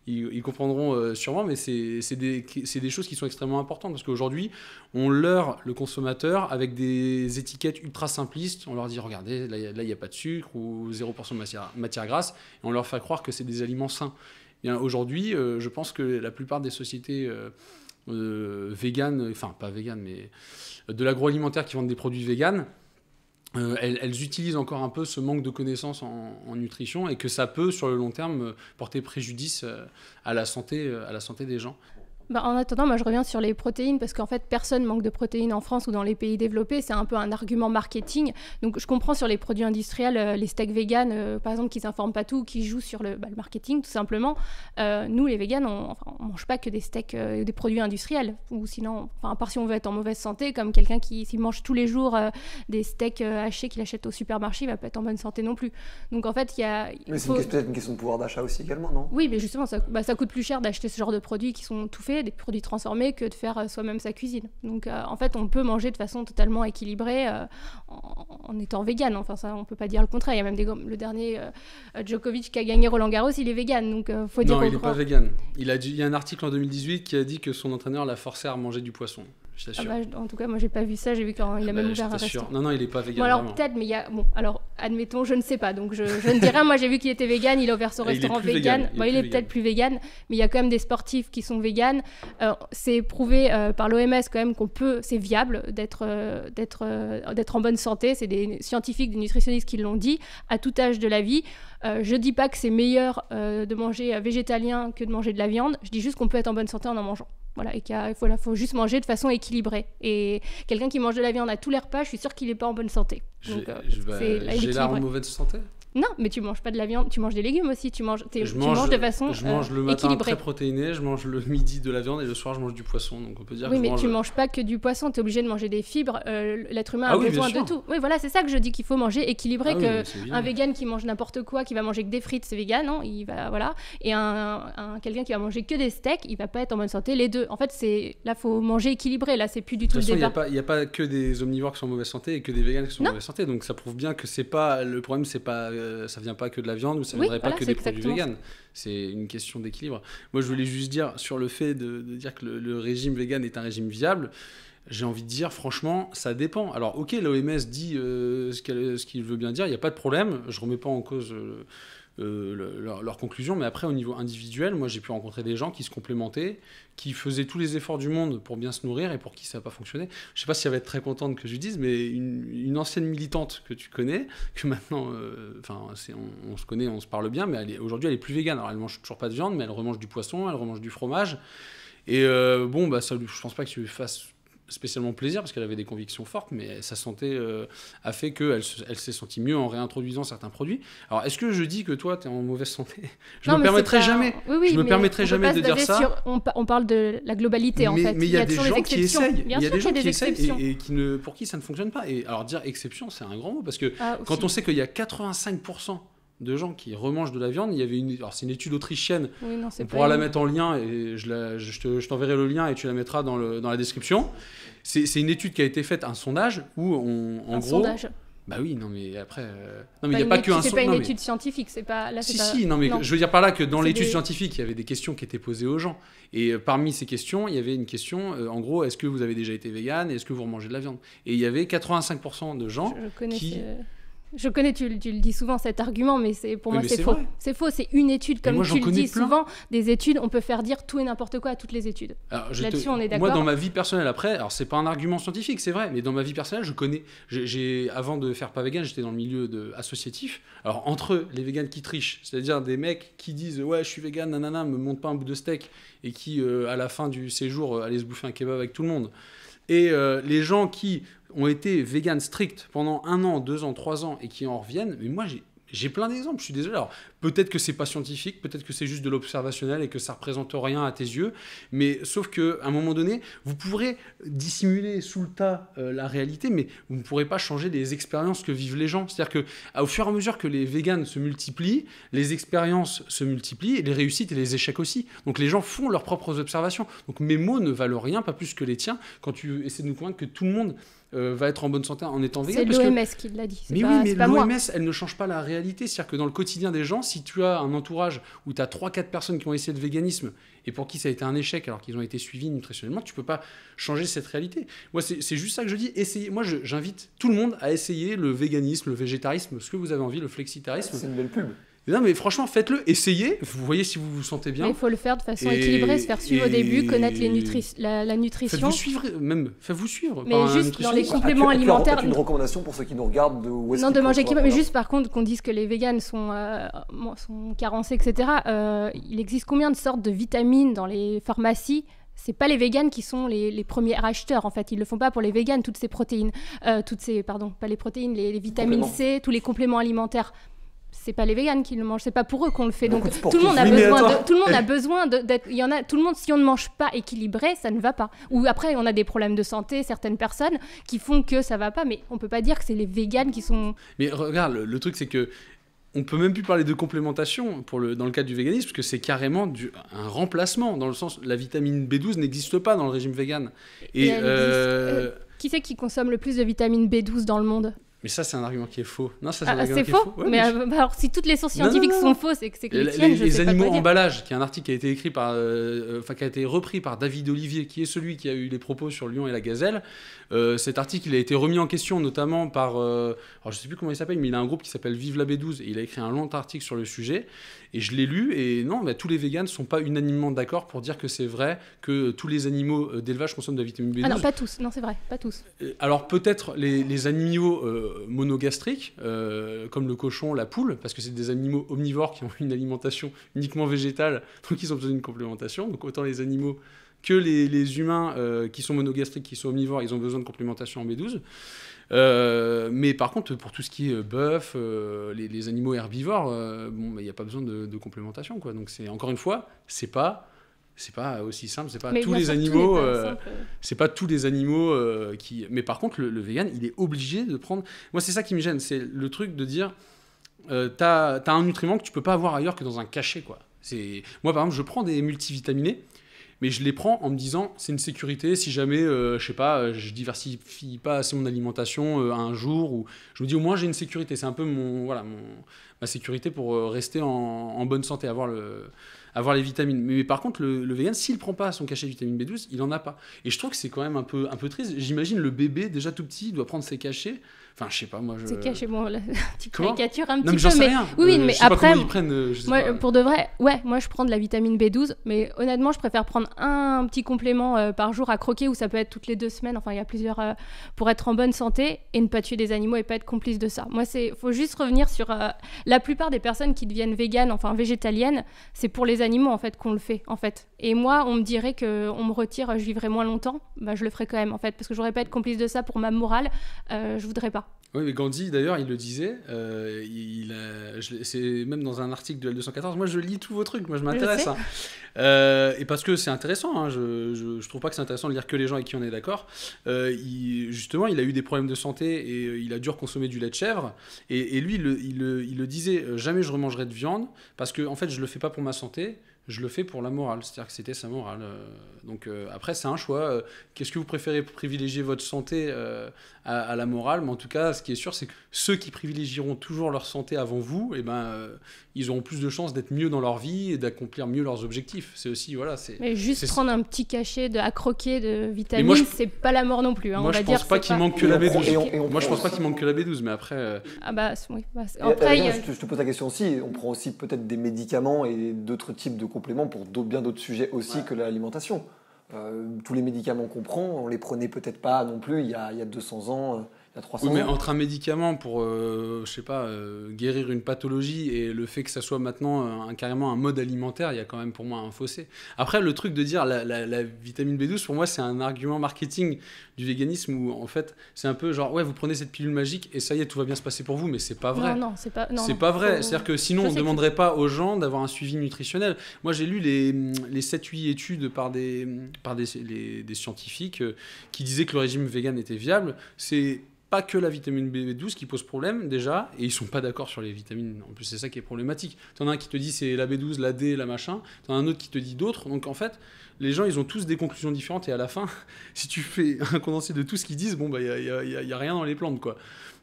ils, comprendront euh, sûrement, mais c'est des, choses qui sont extrêmement importantes parce qu'aujourd'hui, on leur le consommateur avec des étiquettes ultra simplistes. On leur dit, regardez, là, il n'y a pas de sucre ou 0% de matière, matière grasse, et on leur fait croire que c'est des aliments sains. Eh aujourd'hui, je pense que la plupart des sociétés euh, vegan, enfin pas vegan, mais de l'agroalimentaire qui vendent des produits vegan, euh, elles, utilisent encore un peu ce manque de connaissances en, en, nutrition et que ça peut, sur le long terme, euh, porter préjudice à la santé, à la santé des gens. Bah, en attendant, moi je reviens sur les protéines parce qu'en fait personne manque de protéines en France ou dans les pays développés. C'est un peu un argument marketing. Donc je comprends sur les produits industriels, euh, les steaks vegan, euh, par exemple, qui s'informent pas tout, qui jouent sur le, bah, marketing tout simplement. Euh, nous les vegans, on, enfin, mange pas que des steaks, des produits industriels. Ou sinon, enfin, à part si on veut être en mauvaise santé, comme quelqu'un qui mange tous les jours des steaks hachés qu'il achète au supermarché, il va pas être en bonne santé non plus. Donc en fait, il y a. Mais c'est peut-être une question de pouvoir d'achat aussi également, non Oui, mais justement, ça, bah, ça coûte plus cher d'acheter ce genre de produits qui sont tout faits des produits transformés que de faire euh, soi-même sa cuisine. Donc euh, en fait, on peut manger de façon totalement équilibrée euh, en, étant vegan. Enfin, ça, on peut pas dire le contraire. Il y a même le dernier Djokovic qui a gagné Roland Garros, il est vegan. Donc faut Non, il n'est pas vegan. a dit, il y a un article en 2018 qui a dit que son entraîneur l'a forcé à manger du poisson. Ah bah, en tout cas, moi, j'ai pas vu ça. J'ai vu qu'il a bah, même ouvert un restaurant. Non, non, il est pas végan. Bon, alors peut-être, mais il y a. Bon, alors admettons, je ne sais pas. Donc je, ne dis rien. Moi, j'ai vu qu'il était vegan. Il a ouvert son restaurant végan. vegan. Il bah, est, peut-être plus vegan, mais il y a quand même des sportifs qui sont vegan. Euh, c'est prouvé euh, par l'OMS quand même qu'on peut. C'est viable d'être euh, d'être d'être en bonne santé. C'est des scientifiques, des nutritionnistes qui l'ont dit à tout âge de la vie. je dis pas que c'est meilleur de manger végétalien que de manger de la viande. Je dis juste qu'on peut être en bonne santé en en mangeant il et qu'il faut juste manger de façon équilibrée. Et quelqu'un qui mange de la viande à tous les repas, je suis sûr qu'il n'est pas en bonne santé. j'ai euh, l'air en mauvaise santé non, mais tu manges pas de la viande, tu manges des légumes aussi, tu manges, tu manges de façon Je mange le euh, matin très protéiné, je mange le midi de la viande et le soir je mange du poisson. Donc on peut dire oui, mais tu tu manges pas que du poisson, tu es obligé de manger des fibres. Euh, l'être humain a ah besoin de tout. Oui, voilà, c'est ça que je dis qu'il faut manger équilibré. Ah que un vegan qui mange n'importe quoi, qui va manger que des frites, c'est vegan, non hein, Il va voilà. Et un, quelqu'un qui va manger que des steaks, il va pas être en bonne santé. Les deux. En fait, c'est là faut manger équilibré. Là, c'est plus du tout. De il n'y a, pas que des omnivores qui sont en mauvaise santé et que des vegans qui sont en mauvaise santé. Donc ça prouve bien que c'est pas le problème, c'est pas euh, euh, ça ne vient pas que de la viande ou ça ne viendrait pas que des produits véganes. C'est une question d'équilibre. Moi, je voulais juste dire sur le fait de, dire que le, régime vegan est un régime viable j'ai envie de dire, franchement, ça dépend. Alors, ok, l'OMS dit euh, ce qu'il veut bien dire, il n'y a pas de problème, je ne remets pas en cause euh, euh, leur, conclusion. Mais après, au niveau individuel, moi, j'ai pu rencontrer des gens qui se complémentaient, qui faisaient tous les efforts du monde pour bien se nourrir et pour qui ça n'a pas fonctionné. Je sais pas si elle va être très contente que je lui dise, mais une, ancienne militante que tu connais, que maintenant, euh, enfin, on, se connaît, on se parle bien, mais aujourd'hui, elle est plus végane. Alors, elle mange toujours pas de viande, mais elle remange du poisson, elle remange du fromage. Et euh, bon, bah, ça, je pense pas que tu fasses spécialement plaisir parce qu'elle avait des convictions fortes, mais sa santé euh, a fait qu'elle elle, s'est sentie mieux en réintroduisant certains produits. Alors, est-ce que je dis que toi, tu es en mauvaise santé Je ne me permettrai jamais, je me permettrai jamais de dire ça. On, parle de la globalité, en fait. Mais il y a, des gens qui essayent. Il y a des gens et, qui ne, pour qui ça ne fonctionne pas. Et alors, dire exception, c'est un grand mot parce que ah, quand on sait qu'il y a 85% de gens qui remangent de la viande. Il y avait une, c'est une étude autrichienne. Oui, non, on pourra la mettre en lien et je, t'enverrai le lien et tu la mettras dans, la description. C'est, une étude qui a été faite, un sondage où on, en un Sondage. Bah oui, non mais après. Euh, non mais il n'y a pas qu'un sondage. C'est pas une étude scientifique, c'est pas. Là, c'est si non mais je veux dire par là que dans l'étude scientifique, il y avait des questions qui étaient posées aux gens et euh, parmi ces questions, il y avait une question euh, en gros, est-ce que vous avez déjà été vegan est-ce que vous remangez de la viande Et il y avait 85% de gens je, je je connais, tu, le dis souvent cet argument, mais c'est pour moi c'est faux. C'est faux, c'est une étude comme tu le dis souvent. Des études, on peut faire dire tout et n'importe quoi à toutes les études. Là-dessus, on est d'accord. Moi, dans ma vie personnelle, après, alors c'est pas un argument scientifique, c'est vrai, mais dans ma vie personnelle, je connais. J'ai avant de faire pas vegan, j'étais dans le milieu associatif. Alors entre les vegans qui trichent, c'est-à-dire des mecs qui disent ouais, je suis vegan, nanana, me monte pas un bout de steak, et qui euh, à la fin du séjour euh, allaient se bouffer un kebab avec tout le monde. Et euh, les gens qui ont été véganes strictes pendant un an, deux ans, trois ans et qui en reviennent, mais moi j'ai j'ai plein d'exemples, je suis désolé. Alors, peut-être que c'est pas scientifique, peut-être que c'est juste de l'observationnel et que ça représente rien à tes yeux, mais sauf que à un moment donné, vous pourrez dissimuler sous le tas euh, la réalité, mais vous ne pourrez pas changer les expériences que vivent les gens. C'est-à-dire que au fur et à mesure que les véganes se multiplient, les expériences se multiplient, et les réussites et les échecs aussi. Donc les gens font leurs propres observations. Donc mes mots ne valent rien, pas plus que les tiens, quand tu essaies de nous convaincre que tout le monde euh, va être en bonne santé en étant végane. C'est l'OMS qui l'a dit. Mais pas, oui, mais l'OMS, elle ne change pas la réalité. C'est-à-dire que dans le quotidien des gens, si tu as un entourage où tu as 3-4 personnes qui ont essayé le véganisme et pour qui ça a été un échec alors qu'ils ont été suivis nutritionnellement, tu peux pas changer cette réalité. Moi, c'est juste ça que je dis. Essayez. Moi, j'invite tout le monde à essayer le véganisme, le végétarisme, ce que vous avez envie, le flexitarisme. C'est une belle pub. Non, mais franchement, faites-le, essayez, vous voyez si vous vous sentez bien. Il faut le faire de façon équilibrée, se faire suivre au début, connaître les la, nutrition. Faites-vous suivre, même, faites-vous suivre. Mais juste dans les compléments alimentaires. C'est une recommandation pour ceux qui nous regardent de où Non, de manger équilibré, mais juste par contre qu'on dise que les véganes sont, euh, sont carencés, etc. Euh, il existe combien de sortes de vitamines dans les pharmacies c'est pas les véganes qui sont les, premiers acheteurs en fait. Ils le font pas pour les véganes toutes ces protéines, euh, toutes ces pardon, pas les protéines, les, les vitamines C, tous les compléments alimentaires c'est pas les véganes qui le mangent, c'est pas pour eux qu'on le fait. Donc tout le monde a besoin tout le monde a besoin d'être. Il y en a tout le monde si on ne mange pas équilibré, ça ne va pas. Ou après on a des problèmes de santé, certaines personnes qui font que ça va pas, mais on peut pas dire que c'est les véganes qui sont. Mais regarde, le, truc c'est que on peut même plus parler de complémentation pour le, dans le cadre du véganisme, parce que c'est carrément du, un remplacement, dans le sens la vitamine B12 n'existe pas dans le régime végan. Et, euh, euh, qui c'est qui consomme le plus de vitamine B12 dans le monde mais ça, c'est un argument qui est faux. Non, ça, c'est un ah, argument qui faux, est faux. mais, bah, alors, si toutes les sources scientifiques sont fausses c'est que c'est que les, les, animaux emballages, qui est un article qui a été écrit par, euh, enfin, qui a été repris par David Olivier, qui est celui qui a eu les propos sur Lyon et la gazelle, euh, cet article a été remis en question notamment par, euh, alors je sais plus comment il s'appelle, mais il a un groupe qui s'appelle Vive la B12 et il a écrit un long article sur le sujet. Et je l'ai lu et non, bah, tous les végans ne sont pas unanimement d'accord pour dire que c'est vrai que euh, tous les animaux d'élevage consomment de la vitamine B12. Ah non, pas tous, non c'est vrai, pas tous. Alors peut-être les, animaux monogastriques, comme le cochon, la poule, parce que c'est des animaux omnivores qui ont une alimentation uniquement végétale, donc ils ont besoin d'une complémentation. Donc autant les animaux que les, les humains euh, qui sont monogastriques, qui sont omnivores, ils ont besoin de complémentation en B12. Euh, mais par contre, pour tout ce qui est bœuf, euh, les, animaux herbivores, bon, bah, il n'y a pas besoin de, complémentation. Quoi. Donc, c'est encore une fois, c'est pas c'est pas aussi simple, c'est pas, tous les, animaux, c'est pas tous les animaux qui. Mais par contre, le, végan, il est obligé de prendre. Moi, c'est ça qui me gêne, c'est le truc de dire, tu as un nutriment que tu peux pas avoir ailleurs que dans un cachet, quoi. C'est moi, par exemple, je prends des multivitamines e, mais je les prends en me disant c'est une sécurité si jamais, euh, je sais pas, euh, je diversifie pas assez mon alimentation euh, un jour, ou je me dis au moins j'ai une sécurité, c'est un peu mon, voilà, ma sécurité pour rester en, bonne santé, avoir, le, avoir les vitamines. Mais, par contre, le, végan, vegan, s'il prend pas son cachet de vitamine B12, il en a pas. Et je trouve que c'est quand même un peu, un peu triste. J'imagine le bébé, déjà tout petit, doit prendre ses cachets. Enfin, je sais pas, moi. Je... C'est caché, bon, là, tu [laughs] un petit non, peu. Sais mais... Rien. Oui, euh, mais après. Euh, pour de vrai, ouais, moi je prends de la vitamine B12, mais honnêtement, je préfère prendre un petit complément euh, par jour à croquer, ou ça peut être toutes les deux semaines, enfin, il y a plusieurs. pour être en bonne santé et ne pas tuer des animaux et pas être complice de ça. Moi, c'est. faut juste revenir sur. la plupart des personnes qui deviennent véganes, enfin végétaliennes, c'est pour les animaux, en fait, qu'on le fait, en fait. Et moi, on me dirait que on me retire, je vivrai moins longtemps, bah, je le ferai quand même, en fait, parce que j'aurais pas être complice de ça pour ma morale, je voudrais pas. Oui, mais Gandhi, d'ailleurs, il le disait. Euh, il, c'est même dans un article de L214. Moi, je lis tous vos trucs. Moi, je m'intéresse. Hein. Euh, et parce que c'est intéressant. Hein, je, je, je, trouve pas que c'est intéressant de lire que les gens avec qui on est d'accord. Euh, justement, il a eu des problèmes de santé et il a dû consommer du lait de chèvre. Et, et lui, il, il, le disait jamais je remangerai de viande parce que, en fait, je le fais pas pour ma santé je le fais pour la morale, c'est-à-dire que c'était sa morale. Euh, donc euh, après, c'est un choix. Euh, qu'est-ce que vous préférez privilégier votre santé à, la morale Mais en tout cas, ce qui est sûr, c'est que ceux qui privilégieront toujours leur santé avant vous, et eh ben, ils auront plus de chances d'être mieux dans leur vie et d'accomplir mieux leurs objectifs. C'est aussi voilà. C'est mais juste prendre un petit cachet de à croquer de vitamines, c'est pas la mort non plus. Hein, moi, on va je pense pas qu'il manque que la B12. Moi, je pense pas qu'il manque que la B12, mais après. Ah bah oui. Bah, après, je, te, je te pose la question aussi. On prend aussi peut-être des médicaments et d'autres types de complément pour bien d'autres sujets aussi que l'alimentation. Euh, tous les médicaments qu'on prend, on les prenait peut-être pas non plus il y a, il y a 200 ans euh, mais entre un médicament pour, euh, je sais pas, euh, guérir une pathologie et le fait que ça soit maintenant un, carrément un mode alimentaire, il y a quand même pour moi un fossé. Après, le truc de dire la, vitamine B12, pour moi, c'est un argument marketing du véganisme où en fait, c'est un peu genre, ouais, vous prenez cette pilule magique et ça y est, tout va bien se passer pour vous, mais c'est pas vrai. Non, non, c'est pas, non, c'est pas vrai. C'est-à-dire que sinon, on ne demanderait pas aux gens d'avoir un suivi nutritionnel. Moi, j'ai lu les, les 7-8 études par des, par des, scientifiques euh, qui disaient que le régime végan était viable. C'est que la vitamine B12 qui pose problème déjà, et ils sont pas d'accord sur les vitamines. En plus, c'est ça qui est problématique. T'en as un qui te dit c'est la B12, la D, la machin. T'en as un autre qui te dit d'autres. Donc en fait, les gens, ils ont tous des conclusions différentes. Et à la fin, [laughs] si tu fais un condensé de tout ce qu'ils disent, bon bah il y a, rien dans les plantes quoi.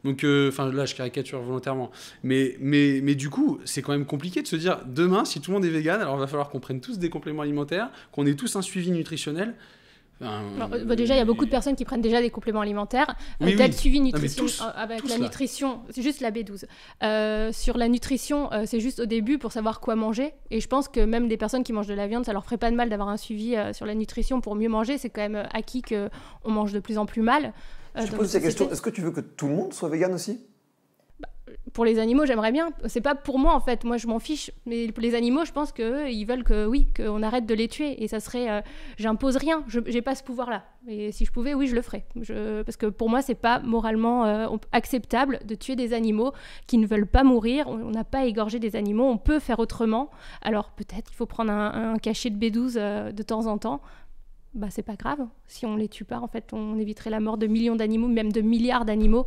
Donc euh, enfin là, je caricature volontairement. Mais mais mais du coup, c'est quand même compliqué de se dire demain, si tout le monde est vegan, alors il va falloir qu'on prenne tous des compléments alimentaires, qu'on ait tous un suivi nutritionnel. Alors, euh, bah, déjà, il y a beaucoup de personnes qui prennent déjà des compléments alimentaires. Oui, suivi nutrition euh, avec la nutrition, c'est juste la B12. Euh, sur la nutrition, c'est juste au début pour savoir quoi manger. Et je pense que même des personnes qui mangent de la viande, ça leur ferait pas de mal d'avoir un suivi sur la nutrition pour mieux manger. C'est quand même acquis qu'on mange de plus en plus mal. je te pose cette question. Est-ce que tu veux que tout le monde soit vegan aussi pour les animaux, j'aimerais bien. C'est pas pour moi en fait. Moi, je m'en fiche. Mais les animaux, je pense que ils veulent que oui, qu'on arrête de les tuer. Et ça serait, euh, j'impose rien. Je n'ai pas ce pouvoir-là. Et si je pouvais, oui, je le ferais. parce que pour moi, c'est pas moralement euh, acceptable de tuer des animaux qui ne veulent pas mourir. On n'a pas égorgé des animaux. On peut faire autrement. Alors peut-être qu'il faut prendre un, cachet de B12 euh, de temps en temps. Bah c'est pas grave. Si on les tue pas, en fait, on éviterait la mort de millions d'animaux, même de milliards d'animaux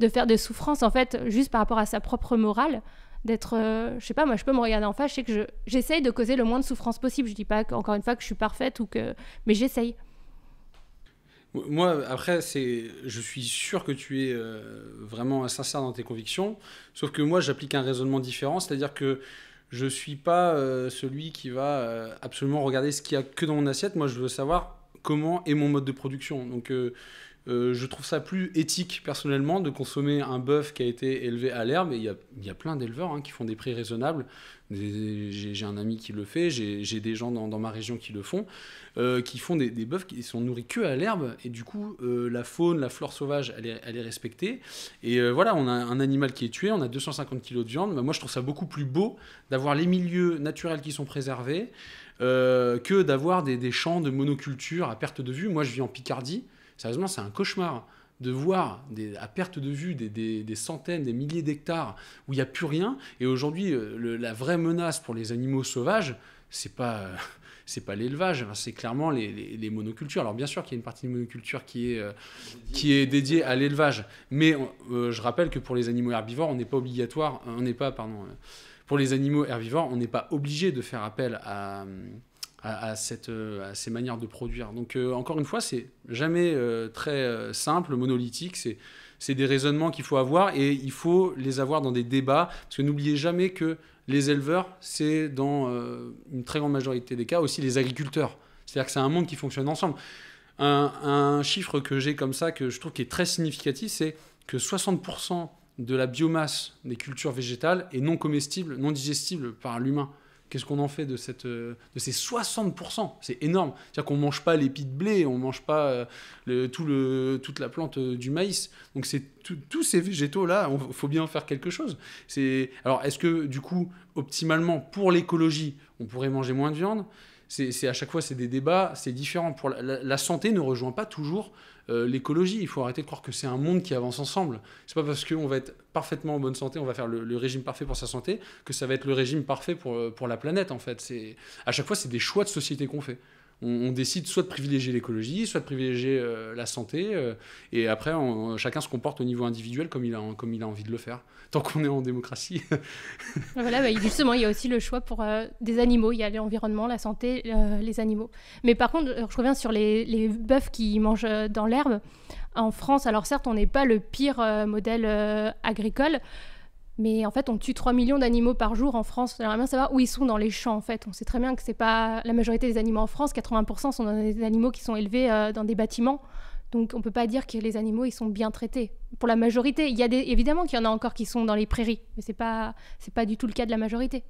de faire des souffrances, en fait, juste par rapport à sa propre morale d'être, euh, je sais pas, moi je peux me regarder en face, je sais que j'essaye de causer le moins de souffrance possible. Je dis pas encore une fois que je suis parfaite ou que, mais j'essaye. Moi, après, c'est, je suis sûr que tu es euh, vraiment sincère dans tes convictions, sauf que moi j'applique un raisonnement différent, c'est-à-dire que je suis pas euh, celui qui va absolument regarder ce qu'il y a que dans mon assiette. Moi, je veux savoir comment est mon mode de production. Donc euh, je trouve ça plus éthique personnellement de consommer un bœuf qui a été élevé à l'herbe. il y a, plein d'éleveurs hein, qui font des prix raisonnables. J'ai un ami qui le fait, j'ai des gens dans, ma région qui le font, euh, qui font des, bœufs qui sont nourris que à l'herbe. Et du coup, euh, la faune, la flore sauvage, elle est, respectée. Et voilà, on a un animal qui est tué, on a 250 kg de viande. Bah, moi, je trouve ça beaucoup plus beau d'avoir les milieux naturels qui sont préservés que d'avoir des champs de monoculture à perte de vue. Moi, je vis en Picardie. Sérieusement, c'est un cauchemar de voir à perte de vue des, centaines, des milliers d'hectares où il n'y a plus rien. Et aujourd'hui, euh, la vraie menace pour les animaux sauvages, c'est pas euh, pas l'élevage, c'est clairement les, monocultures. Alors bien sûr qu'il y a une partie de monoculture qui est euh, qui est dédiée à l'élevage, mais je rappelle que pour les animaux herbivores, on n'est pas obligatoire, on n'est pas pardon, pour les animaux herbivores, on n'est pas obligé de faire appel à à, à, cette, euh, à, ces manières de produire. Donc euh, encore une fois, c'est jamais euh, très simple, monolithique, c'est des raisonnements qu'il faut avoir et il faut les avoir dans des débats, parce que n'oubliez jamais que les éleveurs, c'est dans une très grande majorité des cas aussi les agriculteurs. C'est-à-dire que c'est un monde qui fonctionne ensemble. Un, un chiffre que j'ai comme ça, que je trouve qui est très significatif, c'est que 60% de la biomasse des cultures végétales est non comestible, non digestible par l'humain. Qu'est-ce qu'on en fait de, cette, euh, de ces 60% C'est énorme. C'est-à-dire qu'on ne mange pas l'épi de blé, on ne mange pas euh, tout le, toute la plante euh, du maïs. Donc c'est tous ces végétaux-là, il faut bien en faire quelque chose. C'est, alors est-ce que du coup, optimalement, pour l'écologie, on pourrait manger moins de viande c'est, à chaque fois, c'est des débats, c'est différent. Pour la, santé ne rejoint pas toujours euh, l'écologie. Il faut arrêter de croire que c'est un monde qui avance ensemble. C'est pas parce qu'on va être parfaitement en bonne santé, on va faire le, régime parfait pour sa santé, que ça va être le régime parfait pour, euh, pour la planète, en fait. À chaque fois, c'est des choix de société qu'on fait on, décide soit de privilégier l'écologie, soit de privilégier euh, la santé, euh, et après, chacun se comporte au niveau individuel comme il a, comme il a envie de le faire, tant qu'on est en démocratie. [laughs] Ah, voilà, bah, justement, il y a aussi le choix pour euh, des animaux, il y a l'environnement, la santé, les animaux. Mais par contre, je reviens sur les, les bœufs qui mangent dans l'herbe. En France, alors certes, on n'est pas le pire modèle agricole, mais en fait, on tue 3 millions d'animaux par jour en France. J'aimerais bien savoir où ils sont dans les champs, en fait. On sait très bien que c'est pas la majorité des animaux en France. 80% sont des animaux qui sont élevés euh, dans des bâtiments. Donc, on peut pas dire que les animaux, ils sont bien traités. Pour la majorité, il y a des... évidemment qu'il y en a encore qui sont dans les prairies, mais c'est pas c'est pas du tout le cas de la majorité.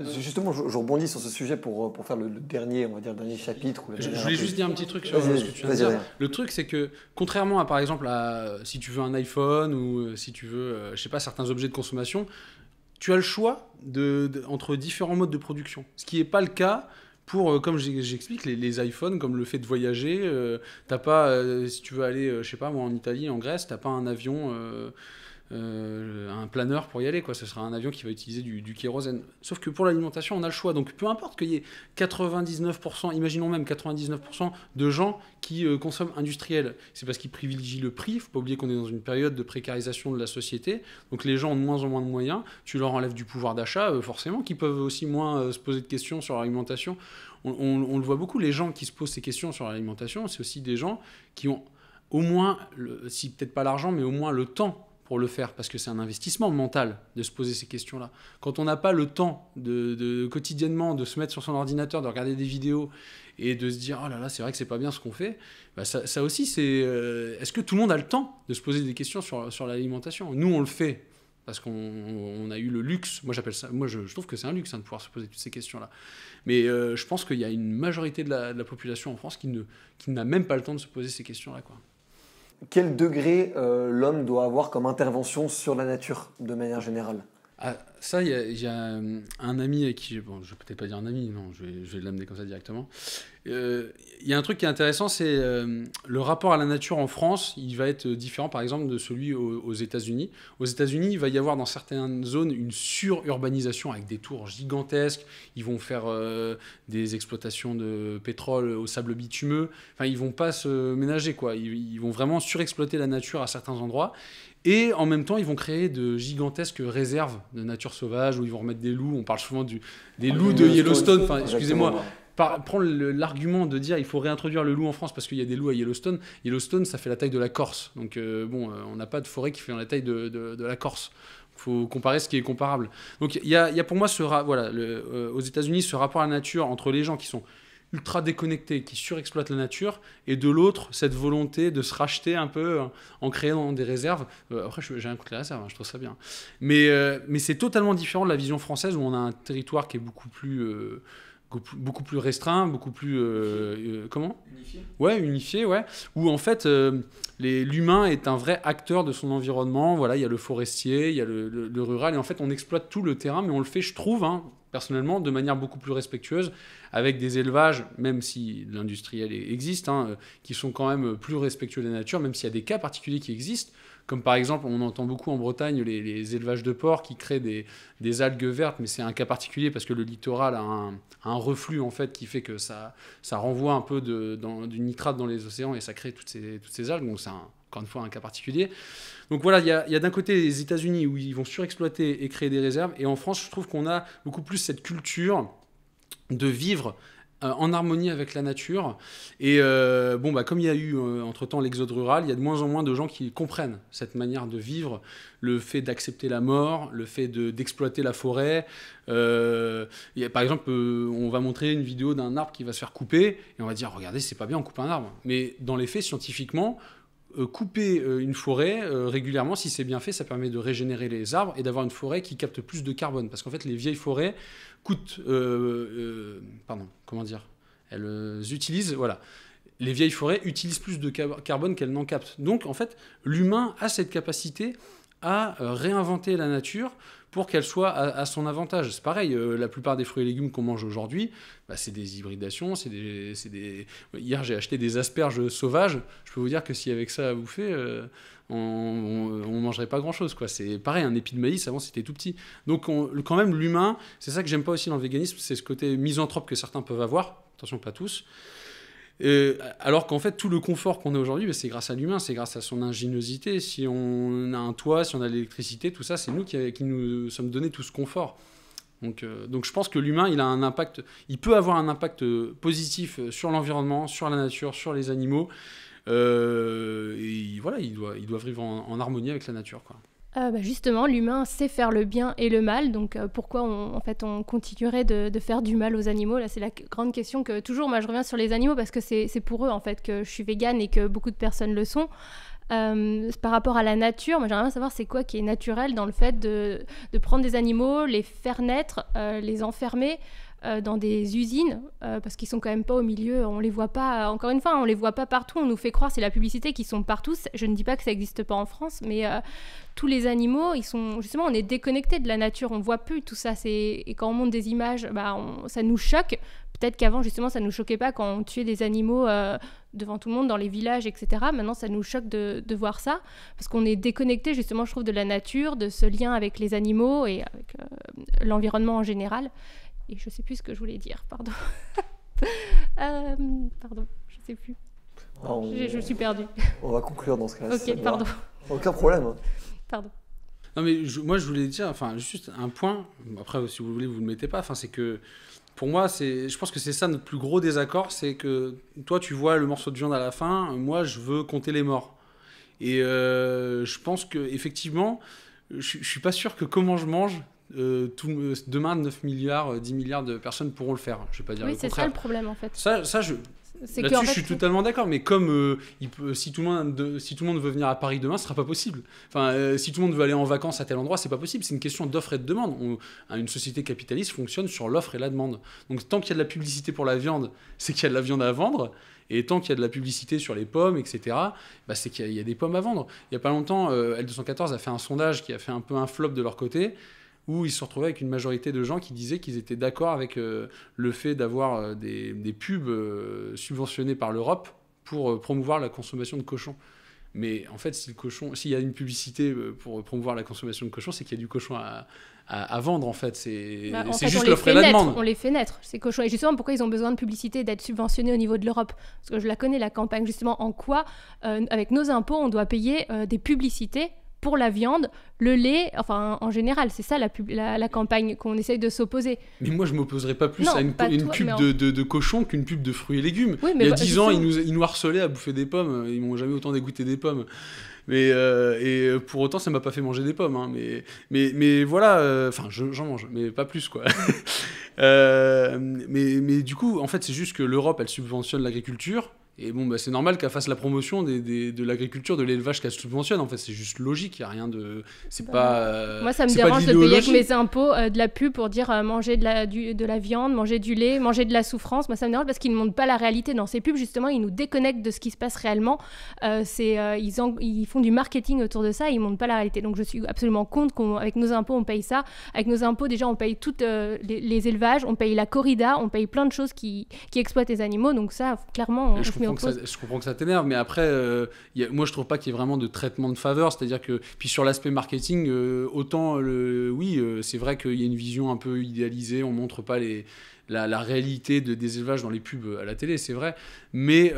Euh, justement, je, rebondis sur ce sujet pour, euh, pour faire le, dernier, on va dire, dernier chapitre. je, voulais juste dire un petit truc sur ce que tu viens de Le truc, c'est que contrairement à, par exemple, si tu veux un iPhone ou euh, si tu veux, je sais pas, certains objets de consommation, tu as le choix de, entre différents modes de production. Ce qui n'est pas le cas pour, comme j'explique, les, iPhones, comme le fait de voyager. t'as pas, si tu veux aller, je sais pas, moi, en Italie, en Grèce, t'as pas un avion... Euh, un planeur pour y aller, quoi. Ce sera un avion qui va utiliser du, kérosène. Sauf que pour l'alimentation, on a le choix. Donc peu importe qu'il y ait 99%, imaginons même 99% de gens qui euh, consomment industriel. C'est parce qu'ils privilégient le prix. Faut pas oublier qu'on est dans une période de précarisation de la société. Donc les gens ont de moins en moins de moyens. Tu leur enlèves du pouvoir d'achat, euh, forcément, qui peuvent aussi moins se poser de questions sur l'alimentation. On, le voit beaucoup, les gens qui se posent ces questions sur l'alimentation, c'est aussi des gens qui ont au moins, si peut-être pas l'argent, mais au moins le temps pour le faire, parce que c'est un investissement mental de se poser ces questions-là. Quand on n'a pas le temps de, quotidiennement de se mettre sur son ordinateur, de regarder des vidéos et de se dire oh là là c'est vrai que c'est pas bien ce qu'on fait, bah, ça, aussi c'est euh, est-ce que tout le monde a le temps de se poser des questions sur, l'alimentation Nous on le fait parce qu'on a eu le luxe, moi j'appelle ça, moi je, trouve que c'est un luxe hein, de pouvoir se poser toutes ces questions-là. Mais euh, je pense qu'il y a une majorité de la, population en France qui n'a qui même pas le temps de se poser ces questions-là, quoi quel degré euh, l'homme doit avoir comme intervention sur la nature de manière générale ah, ça, y a un, ami avec qui, bon, je vais peut-être pas dire un ami, non, je vais, je vais l'amener comme ça directement. Euh, il y a un truc qui est intéressant, c'est euh, le rapport à la nature en France, il va être différent par exemple de celui aux, États-Unis. Aux États-Unis, il va y avoir dans certaines zones une sururbanisation avec des tours gigantesques. Ils vont faire euh, des exploitations de pétrole au sable bitumeux. Enfin, ils vont pas se ménager quoi. ils vont vraiment surexploiter la nature à certains endroits. Et en même temps, ils vont créer de gigantesques réserves de nature sauvage où ils vont remettre des loups. On parle souvent du, des ah, loups de Yellowstone. excusez-moi. Par, prendre l'argument de dire il faut réintroduire le loup en France parce qu'il y a des loups à Yellowstone. Yellowstone, ça fait la taille de la Corse. Donc, euh, bon, euh, on n'a pas de forêt qui fait la taille de, la Corse Il faut comparer ce qui est comparable. Donc il y, y a, pour moi ce voilà, euh, aux États-Unis ce rapport à la nature entre les gens qui sont ultra déconnecté, qui surexploite la nature, et de l'autre, cette volonté de se racheter un peu euh, en créant des réserves. Euh, après, j'ai un coup de la réserve, hein, je trouve ça bien. Mais, euh, mais c'est totalement différent de la vision française où on a un territoire qui est beaucoup plus beaucoup plus restreint, beaucoup plus euh, euh, comment Unifié. Ouais, unifié, ouais. Où en fait, euh, l'humain est un vrai acteur de son environnement. Voilà, il y a le forestier, il y a le, rural, et en fait, on exploite tout le terrain, mais on le fait, je trouve, hein, personnellement, de manière beaucoup plus respectueuse, avec des élevages, même si l'industriel existe, hein, qui sont quand même plus respectueux de la nature, même s'il y a des cas particuliers qui existent comme par exemple, on entend beaucoup en Bretagne les, élevages de porcs qui créent des, algues vertes, mais c'est un cas particulier parce que le littoral a un, reflux en fait qui fait que ça, ça renvoie un peu de, du nitrate dans les océans et ça crée toutes ces, toutes ces algues. Donc c'est encore une fois un cas particulier. Donc voilà, il y a d'un côté les États-Unis où ils vont surexploiter et créer des réserves, et en France, je trouve qu'on a beaucoup plus cette culture de vivre euh, en harmonie avec la nature. Et euh, bon, bah, comme il y a eu euh, entre-temps l'exode rural, il y a de moins en moins de gens qui comprennent cette manière de vivre, le fait d'accepter la mort, le fait d'exploiter la forêt. par exemple, on va montrer une vidéo d'un arbre qui va se faire couper, et on va dire, regardez, c'est pas bien, on coupe un arbre. Mais dans les faits, scientifiquement, euh, couper euh, une forêt euh, régulièrement, si c'est bien fait, ça permet de régénérer les arbres et d'avoir une forêt qui capte plus de carbone. Parce qu'en fait, les vieilles forêts coûtent, pardon, comment dire, elles utilisent, voilà, les vieilles forêts utilisent plus de carbone qu'elles n'en captent. Donc, en fait, l'humain a cette capacité à réinventer la nature pour qu'elle soit à, son avantage. C'est pareil, euh, la plupart des fruits et légumes qu'on mange aujourd'hui, bah, c'est des hybridations, c'est des, Hier, j'ai acheté des asperges sauvages. Je peux vous dire que si avec ça à bouffer, euh, on, ne mangerait pas grand-chose. quoi. C'est pareil, un épi de maïs, avant, c'était tout petit. Donc quand même, l'humain, c'est ça que j'aime pas aussi dans le véganisme, c'est ce côté misanthrope que certains peuvent avoir. Attention, pas tous. Euh, alors qu'en fait, tout le confort qu'on a aujourd'hui, bah, c'est grâce à l'humain, c'est grâce à son ingéniosité. Si on a un toit, si on a l'électricité, tout ça, c'est nous qui, nous sommes donné tout ce confort. Donc, euh, donc je pense que l'humain, il a un impact, il peut avoir un impact euh, positif sur l'environnement, sur la nature, sur les animaux. et voilà, ils doivent, vivre en, en, harmonie avec la nature, quoi. Euh, bah, justement, l'humain sait faire le bien et le mal, donc euh, pourquoi on, en fait on continuerait de, faire du mal aux animaux Là, c'est la grande question que toujours, moi je reviens sur les animaux parce que c'est pour eux en fait que je suis végane et que beaucoup de personnes le sont. Euh, par rapport à la nature, j'aimerais savoir c'est quoi qui est naturel dans le fait de prendre des animaux, les faire naître, les enfermer, euh, dans des usines, euh, parce qu'ils sont quand même pas au milieu, on les voit pas, euh, encore une fois, on les voit pas partout, on nous fait croire, c'est la publicité qui sont partout, je ne dis pas que ça n'existe pas en France, mais tous les animaux, ils sont, justement, on est déconnecté de la nature, on voit plus tout ça, et quand on monte des images, bah, ça nous choque, peut-être qu'avant, justement, ça nous choquait pas quand on tuait des animaux devant tout le monde, dans les villages, etc. Maintenant, ça nous choque de, de voir ça, parce qu'on est déconnecté, justement, je trouve, de la nature, de ce lien avec les animaux et avec l'environnement en général. Et je sais plus ce que je voulais dire, pardon. [laughs] Euh, pardon, je sais plus. Bah, je, je, suis perdue. On va conclure dans ce cas-là. ok, pardon. Aucun problème. Hein. Pardon. Non mais moi je voulais dire, enfin juste un point. Après si vous voulez vous le mettez pas. Enfin c'est que pour moi, c'est, je pense que c'est ça notre plus gros désaccord, c'est que toi, tu vois le morceau de viande à la fin, moi, je veux compter les morts. Et euh, je pense que effectivement, je, je suis pas sûr que comment je mange, euh, euh, demain 9 milliards, 10 euh, milliards de personnes pourront le faire. Je vais pas dire oui, c'est ça le problème en fait. Ça, je. Là-dessus, je suis totalement d'accord, mais comme si, tout le monde, si tout le monde veut venir à Paris demain, ce ne sera pas possible. Enfin, si tout le monde veut aller en vacances à tel endroit, Ce n'est pas possible. C'est une question d'offre et de demande. Hein, une société capitaliste fonctionne sur l'offre et la demande. Donc, tant qu'il y a de la publicité pour la viande, [laughs] c'est qu'il y a de la viande à vendre. Et tant qu'il y a de la publicité sur les pommes, etc., bah, c'est qu'il y, a des pommes à vendre. Il n'y a pas longtemps, L214 a fait un sondage qui a fait un peu un flop de leur côté où ils se retrouvaient avec une majorité de gens qui disaient qu'ils étaient d'accord avec euh, le fait d'avoir euh, des, pubs subventionnés euh, subventionnées par l'Europe pour promouvoir la consommation de cochons. Mais en fait, si s'il y a une publicité pour promouvoir la consommation de cochon, c'est qu'il y a du cochon à, vendre en fait. C'est bah, juste l'offre et la demande. On les fait naître ces cochons. Et justement, pourquoi ils ont besoin de publicité, d'être subventionnés au niveau de l'Europe Parce que je la connais la campagne justement. En quoi, avec nos impôts, on doit payer des publicités pour la viande, le lait, enfin en général, c'est ça la, la, campagne qu'on essaye de s'opposer. Mais moi, je m'opposerais pas plus à une, pub de, cochon qu'une pub de fruits et légumes. il y a bah, dix ans, ils nous, harcelaient à bouffer des pommes, ils m'ont jamais autant dégoûté des pommes. Mais euh, et euh, pour autant, ça m'a pas fait manger des pommes. Hein. mais, mais, mais voilà, euh, enfin, j'en mange, mais pas plus quoi. [laughs] mais, mais du coup, en fait, c'est juste que l'Europe, elle subventionne l'agriculture. Et bon, bah, c'est normal qu'elle fasse la promotion de l'agriculture, de l'élevage qu'elle subventionne. En fait, c'est juste logique. Il n'y a rien de. C'est bah, pas. Euh, moi, ça me dérange de, payer avec mes impôts euh, de la pub pour dire euh, manger de la, de la viande, manger du lait, manger de la souffrance. Moi, ça me dérange parce qu'ils ne montrent pas la réalité dans ces pubs. Justement, ils nous déconnectent de ce qui se passe réellement. c'est ils, ils font du marketing autour de ça ils ne montrent pas la réalité. Donc, je suis absolument contre qu'avec nos impôts, on paye ça. Avec nos impôts, déjà, on paye tous les, élevages, on paye la corrida, on paye plein de choses qui, qui exploitent les animaux. Donc, ça, clairement, on, je comprends que ça t'énerve, mais après, euh, moi, je trouve pas qu'il y ait vraiment de traitement de faveur. C'est-à-dire que, puis sur l'aspect marketing, euh, autant, le, oui, euh, c'est vrai qu'il y a une vision un peu idéalisée, on montre pas les, la, réalité des élevages dans les pubs à la télé, c'est vrai. Mais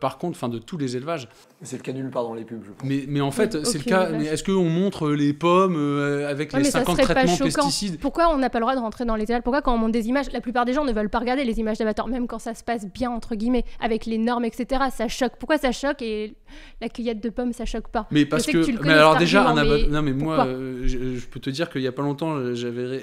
par contre, fin, de tous les élevages. C'est le cas nulle part dans les pubs, je pense. Mais, mais en fait, c'est le cas. est-ce qu'on montre les pommes euh, avec les 50 traitements pesticides Pourquoi on n'a pas le droit de rentrer dans les Pourquoi, quand on montre des images, la plupart des gens ne veulent pas regarder les images d'abattoirs, même quand ça se passe bien, entre guillemets, avec les normes, etc. Ça choque. Pourquoi ça choque et la cueillette de pommes, ça choque pas Mais parce que. mais alors, déjà, Non, mais moi, euh, je, peux te dire qu'il n'y a pas longtemps, euh, j'avais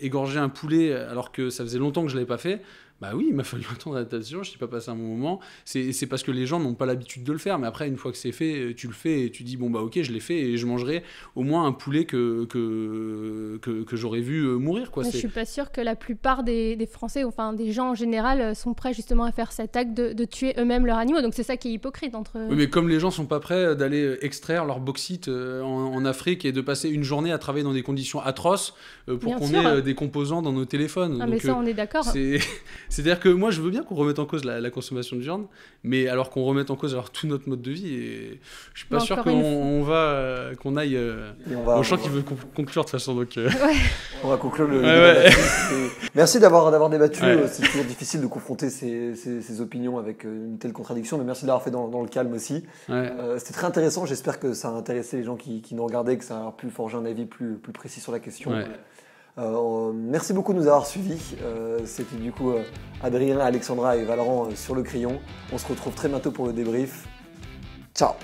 égorgé un poulet alors que ça faisait longtemps que je ne l'avais pas fait. Bah oui, il m'a fallu un temps d'adaptation, je suis pas passé un bon moment. C'est parce que les gens n'ont pas l'habitude de le faire, mais après, une fois que c'est fait, tu le fais et tu dis, bon bah ok, je l'ai fait et je mangerai au moins un poulet que, que, que, j'aurais vu euh, mourir. Quoi. Je suis pas sûr que la plupart des, Français, enfin des gens en général, euh, sont prêts justement à faire cet acte de, tuer eux-mêmes leurs animaux, donc c'est ça qui est hypocrite entre... Oui, mais comme les gens ne sont pas prêts d'aller euh, extraire leur bauxite en, Afrique et de passer une journée à travailler dans des conditions atroces pour qu'on ait des composants dans nos téléphones. Ah, mais ça, on est d'accord. C'est-à-dire que moi, je veux bien qu'on remette en cause la, consommation de viande, mais alors qu'on remette en cause alors tout notre mode de vie, et je suis pas sûr qu'on va euh, qu'on aille. au euh, on qui veut conclure de toute façon, donc. Euh. On va conclure le. merci d'avoir d'avoir débattu. C'est toujours difficile de confronter ces opinions avec une telle contradiction, mais merci de l'avoir fait dans, dans, le calme aussi. C'était très intéressant. J'espère que ça a intéressé les gens qui, qui nous regardaient, que ça a pu forger un avis plus plus précis sur la question. Euh, merci beaucoup de nous avoir suivis. Euh, c'était du coup euh, Adrien, Alexandra et Valorant sur le crayon. On se retrouve très bientôt pour le débrief. Ciao